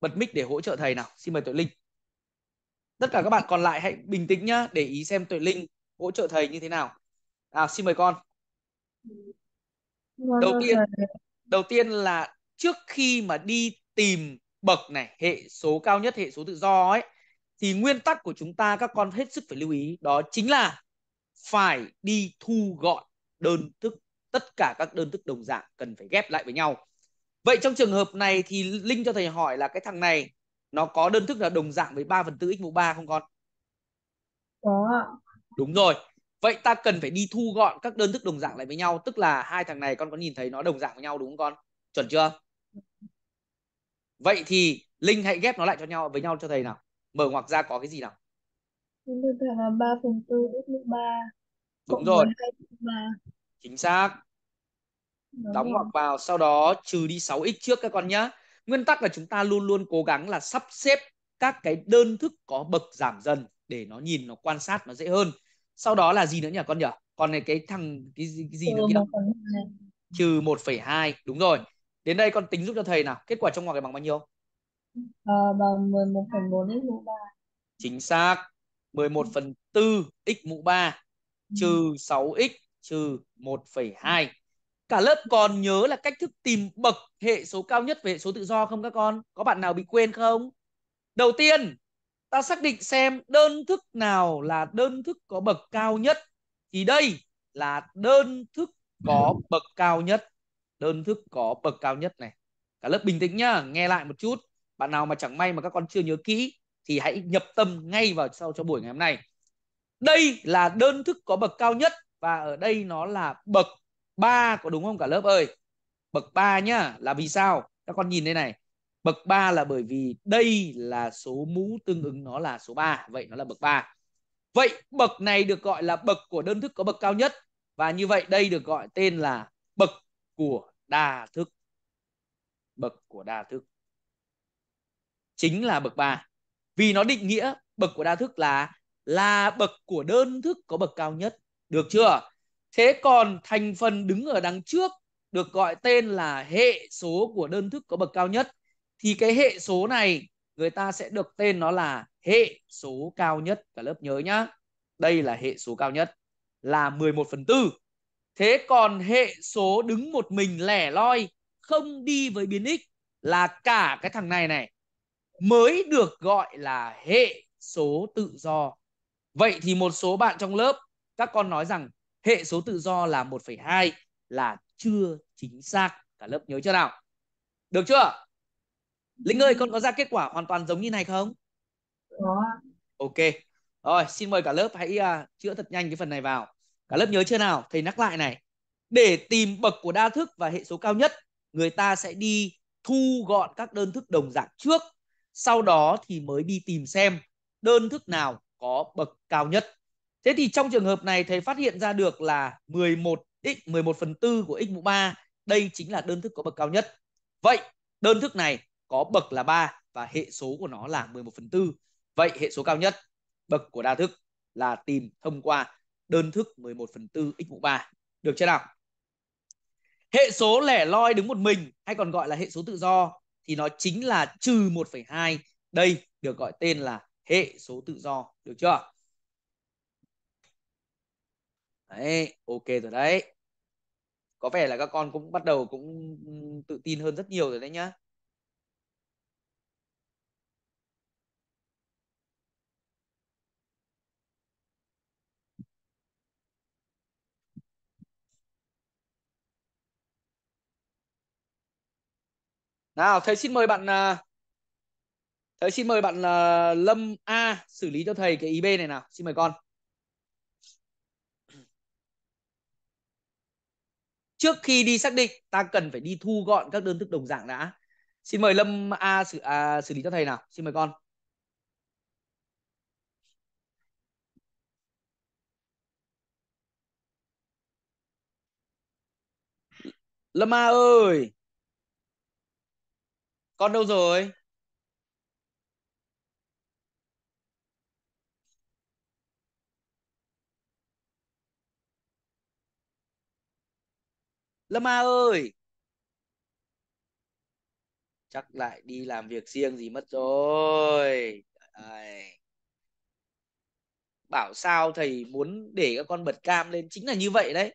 bật mic để hỗ trợ thầy nào xin mời tuệ linh tất cả các bạn còn lại hãy bình tĩnh nhá để ý xem tuệ linh hỗ trợ thầy như thế nào à xin mời con vâng, đầu vâng, tiên vâng. đầu tiên là trước khi mà đi tìm bậc này hệ số cao nhất hệ số tự do ấy thì nguyên tắc của chúng ta các con hết sức phải lưu ý đó chính là phải đi thu gọn đơn thức tất cả các đơn thức đồng dạng cần phải ghép lại với nhau Vậy trong trường hợp này thì Linh cho thầy hỏi là cái thằng này nó có đơn thức là đồng dạng với 3 phần tư x mũ 3 không con? Có. Đúng rồi. Vậy ta cần phải đi thu gọn các đơn thức đồng dạng lại với nhau, tức là hai thằng này con có nhìn thấy nó đồng dạng với nhau đúng không con? Chuẩn chưa? Vậy thì Linh hãy ghép nó lại cho nhau với nhau cho thầy nào. Mở ngoặc ra có cái gì nào? Đơn thức là 3 phần tư x mũ 3. Đúng rồi. 3. Chính xác đóng ngoặc vào sau đó trừ đi 6x trước các con nhá nguyên tắc là chúng ta luôn luôn cố gắng là sắp xếp các cái đơn thức có bậc giảm dần để nó nhìn nó quan sát nó dễ hơn sau đó là gì nữa nhỉ con nhỉ còn này cái thằng cái gì, cái gì nữa kia 1, trừ 1,2 đúng rồi đến đây con tính giúp cho thầy nào kết quả trong ngoặc này bằng bao nhiêu à, bằng 11,4 x mũ 3 chính xác 11 phần 4 x mũ 3 trừ 6x trừ 1,2 cả lớp còn nhớ là cách thức tìm bậc hệ số cao nhất về hệ số tự do không các con có bạn nào bị quên không đầu tiên ta xác định xem đơn thức nào là đơn thức có bậc cao nhất thì đây là đơn thức có bậc cao nhất đơn thức có bậc cao nhất này cả lớp bình tĩnh nhá nghe lại một chút bạn nào mà chẳng may mà các con chưa nhớ kỹ thì hãy nhập tâm ngay vào sau cho buổi ngày hôm nay đây là đơn thức có bậc cao nhất và ở đây nó là bậc 3 có đúng không cả lớp ơi? Bậc 3 nhá, là vì sao? Các con nhìn đây này. Bậc 3 là bởi vì đây là số mũ tương ứng nó là số 3, vậy nó là bậc 3. Vậy bậc này được gọi là bậc của đơn thức có bậc cao nhất và như vậy đây được gọi tên là bậc của đa thức. Bậc của đa thức chính là bậc 3. Vì nó định nghĩa bậc của đa thức là là bậc của đơn thức có bậc cao nhất, được chưa? Thế còn thành phần đứng ở đằng trước được gọi tên là hệ số của đơn thức có bậc cao nhất. Thì cái hệ số này người ta sẽ được tên nó là hệ số cao nhất. Cả lớp nhớ nhá. Đây là hệ số cao nhất là 11 phần 4. Thế còn hệ số đứng một mình lẻ loi không đi với biến x là cả cái thằng này này mới được gọi là hệ số tự do. Vậy thì một số bạn trong lớp các con nói rằng hệ số tự do là 1,2 là chưa chính xác cả lớp nhớ chưa nào được chưa linh ơi con có ra kết quả hoàn toàn giống như này không có ok rồi xin mời cả lớp hãy uh, chữa thật nhanh cái phần này vào cả lớp nhớ chưa nào thầy nhắc lại này để tìm bậc của đa thức và hệ số cao nhất người ta sẽ đi thu gọn các đơn thức đồng dạng trước sau đó thì mới đi tìm xem đơn thức nào có bậc cao nhất Thế thì trong trường hợp này thầy phát hiện ra được là 11 x 11 phần tư của x mũ 3. Đây chính là đơn thức có bậc cao nhất. Vậy đơn thức này có bậc là 3 và hệ số của nó là 11 phần tư. Vậy hệ số cao nhất bậc của đa thức là tìm thông qua đơn thức 11 phần tư x mũ 3. Được chưa nào? Hệ số lẻ loi đứng một mình hay còn gọi là hệ số tự do thì nó chính là trừ 1,2. Đây được gọi tên là hệ số tự do. Được chưa? đấy ok rồi đấy có vẻ là các con cũng bắt đầu cũng tự tin hơn rất nhiều rồi đấy nhá nào thầy xin mời bạn à, thầy xin mời bạn à, Lâm A xử lý cho thầy cái ý B này nào xin mời con trước khi đi xác định ta cần phải đi thu gọn các đơn thức đồng dạng đã xin mời lâm a xử à, xử lý cho thầy nào xin mời con lâm a ơi con đâu rồi Lâm A ơi chắc lại đi làm việc riêng gì mất rồi Đấy. bảo sao thầy muốn để các con bật cam lên chính là như vậy đấy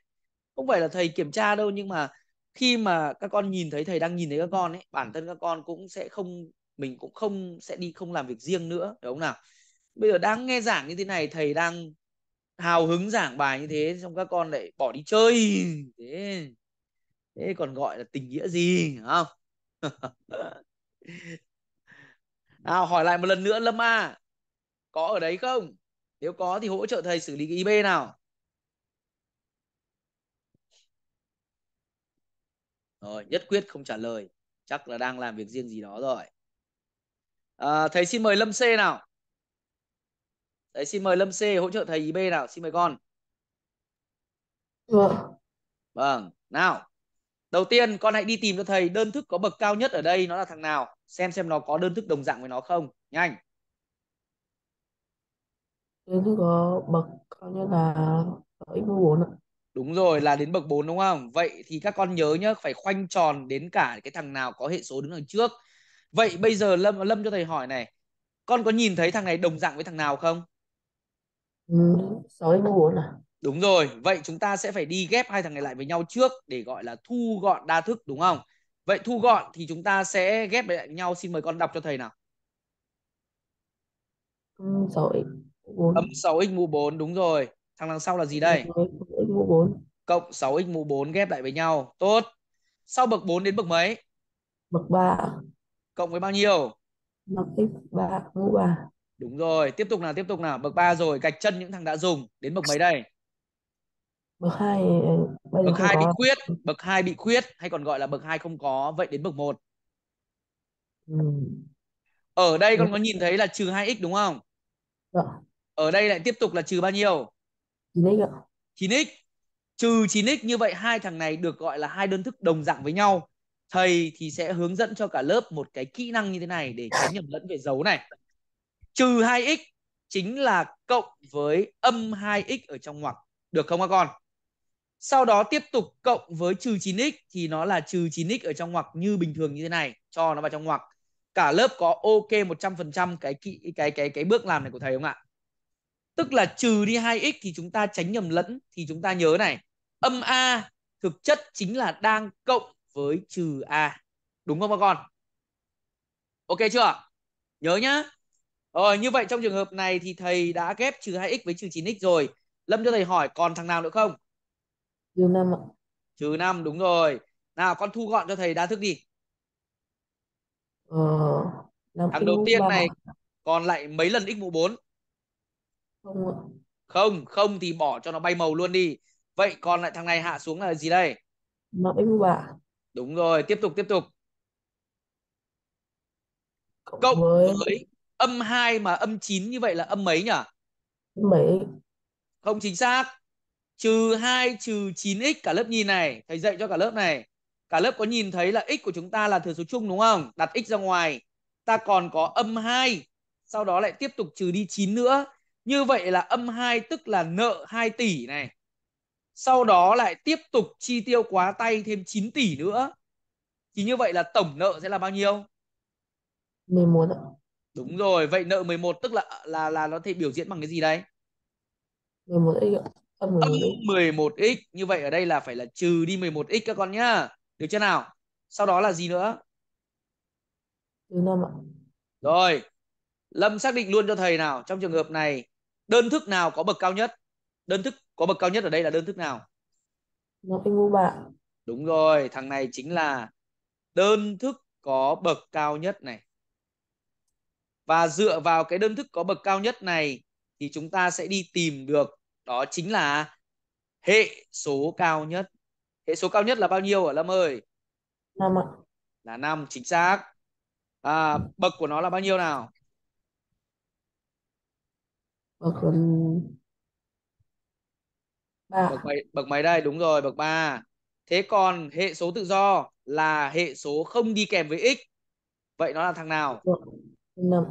không phải là thầy kiểm tra đâu nhưng mà khi mà các con nhìn thấy thầy đang nhìn thấy các con ấy bản thân các con cũng sẽ không mình cũng không sẽ đi không làm việc riêng nữa đúng không nào bây giờ đang nghe giảng như thế này thầy đang hào hứng giảng bài như thế xong các con lại bỏ đi chơi thế thế còn gọi là tình nghĩa gì không nào hỏi lại một lần nữa lâm a có ở đấy không nếu có thì hỗ trợ thầy xử lý cái ib nào rồi nhất quyết không trả lời chắc là đang làm việc riêng gì đó rồi à, thầy xin mời lâm c nào thầy xin mời Lâm C hỗ trợ thầy IB nào, xin mời con. Vâng. Vâng, nào đầu tiên con hãy đi tìm cho thầy đơn thức có bậc cao nhất ở đây nó là thằng nào xem xem nó có đơn thức đồng dạng với nó không nhanh đơn thức có bậc cao nhất là x bốn ạ Đúng rồi là đến bậc 4 đúng không? Vậy thì các con nhớ nhá, phải khoanh tròn đến cả cái thằng nào có hệ số đứng đằng trước. Vậy bây giờ Lâm Lâm cho thầy hỏi này, con có nhìn thấy thằng này đồng dạng với thằng nào không? Ừ, 6 x 4 à? Đúng rồi, vậy chúng ta sẽ phải đi ghép hai thằng này lại với nhau trước để gọi là thu gọn đa thức đúng không? Vậy thu gọn thì chúng ta sẽ ghép lại với nhau. Xin mời con đọc cho thầy nào. Âm 6x mũ 4. 6x mũ 4 đúng rồi. Thằng đằng sau là gì đây? 6x mũ 4. Cộng 6x mũ 4 ghép lại với nhau. Tốt. Sau bậc 4 đến bậc mấy? Bậc 3. Cộng với bao nhiêu? Bậc x 3 mũ 3. Đúng rồi, tiếp tục nào, tiếp tục nào. Bậc 3 rồi, gạch chân những thằng đã dùng đến bậc mấy đây? bậc ờ. hai ờ, bậc hai bị khuyết bậc hai bị khuyết hay còn gọi là bậc hai không có vậy đến bậc một ừ. ở đây con có nhìn thấy là trừ 2 x đúng không dạ. ở đây lại tiếp tục là trừ bao nhiêu 9x ạ. 9x trừ 9x như vậy hai thằng này được gọi là hai đơn thức đồng dạng với nhau thầy thì sẽ hướng dẫn cho cả lớp một cái kỹ năng như thế này để tránh nhầm lẫn về dấu này trừ 2x chính là cộng với âm 2x ở trong ngoặc được không các con sau đó tiếp tục cộng với trừ 9x thì nó là trừ 9x ở trong ngoặc như bình thường như thế này, cho nó vào trong ngoặc. Cả lớp có ok 100% cái cái cái cái cái bước làm này của thầy không ạ? Tức là trừ đi 2x thì chúng ta tránh nhầm lẫn thì chúng ta nhớ này, âm a thực chất chính là đang cộng với trừ a. Đúng không các con? Ok chưa? Nhớ nhá. Rồi như vậy trong trường hợp này thì thầy đã ghép trừ 2x với trừ 9x rồi. Lâm cho thầy hỏi còn thằng nào nữa không? Trừ 5 ạ. Trừ 5 đúng rồi. Nào con thu gọn cho thầy đa thức đi. Ờ, Thằng đầu tiên này ạ. còn lại mấy lần x mũ 4? Không ạ. Không, không thì bỏ cho nó bay màu luôn đi. Vậy còn lại thằng này hạ xuống là gì đây? Nó x mũ 3. Đúng rồi, tiếp tục tiếp tục. Cộng, Cộng với... với âm 2 mà âm 9 như vậy là âm mấy nhỉ? âm Mấy. Không chính xác trừ 2 trừ 9x cả lớp nhìn này thầy dạy cho cả lớp này cả lớp có nhìn thấy là x của chúng ta là thừa số chung đúng không đặt x ra ngoài ta còn có âm 2 sau đó lại tiếp tục trừ đi 9 nữa như vậy là âm 2 tức là nợ 2 tỷ này sau đó lại tiếp tục chi tiêu quá tay thêm 9 tỷ nữa thì như vậy là tổng nợ sẽ là bao nhiêu 11 ạ đúng rồi vậy nợ 11 tức là là là nó thể biểu diễn bằng cái gì đây 11 x ạ âm 11x. x như vậy ở đây là phải là trừ đi 11x các con nhá được chưa nào sau đó là gì nữa thứ năm ạ rồi lâm xác định luôn cho thầy nào trong trường hợp này đơn thức nào có bậc cao nhất đơn thức có bậc cao nhất ở đây là đơn thức nào nó cái ngũ bạ đúng rồi thằng này chính là đơn thức có bậc cao nhất này và dựa vào cái đơn thức có bậc cao nhất này thì chúng ta sẽ đi tìm được đó chính là hệ số cao nhất hệ số cao nhất là bao nhiêu ở Lâm ơi năm ạ là năm chính xác à, bậc của nó là bao nhiêu nào bậc um, ba bậc mấy, bậc mấy đây đúng rồi bậc ba thế còn hệ số tự do là hệ số không đi kèm với x vậy nó là thằng nào 5.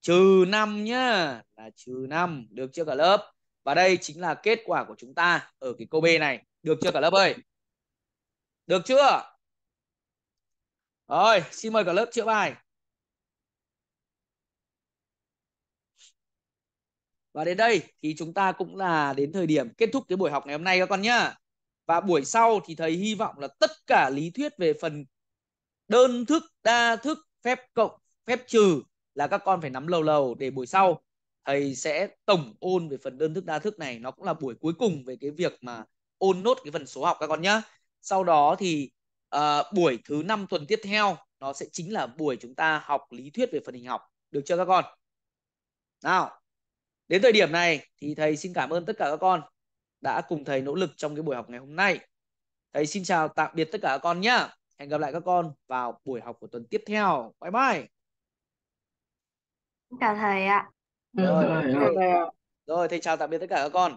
trừ năm nhá là trừ năm được chưa cả lớp và đây chính là kết quả của chúng ta ở cái câu B này. Được chưa cả lớp ơi? Được chưa? Rồi, xin mời cả lớp chữa bài. Và đến đây thì chúng ta cũng là đến thời điểm kết thúc cái buổi học ngày hôm nay các con nhá. Và buổi sau thì thầy hy vọng là tất cả lý thuyết về phần đơn thức, đa thức, phép cộng, phép trừ là các con phải nắm lầu lầu để buổi sau thầy sẽ tổng ôn về phần đơn thức đa thức này nó cũng là buổi cuối cùng về cái việc mà ôn nốt cái phần số học các con nhá sau đó thì uh, buổi thứ năm tuần tiếp theo nó sẽ chính là buổi chúng ta học lý thuyết về phần hình học được chưa các con nào đến thời điểm này thì thầy xin cảm ơn tất cả các con đã cùng thầy nỗ lực trong cái buổi học ngày hôm nay thầy xin chào tạm biệt tất cả các con nhá hẹn gặp lại các con vào buổi học của tuần tiếp theo bye bye chào thầy ạ rồi Rồi, ok rồi. rồi thầy chào tạm biệt tất cả các con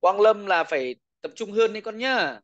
Quang Lâm là phải tập trung hơn đấy con nhá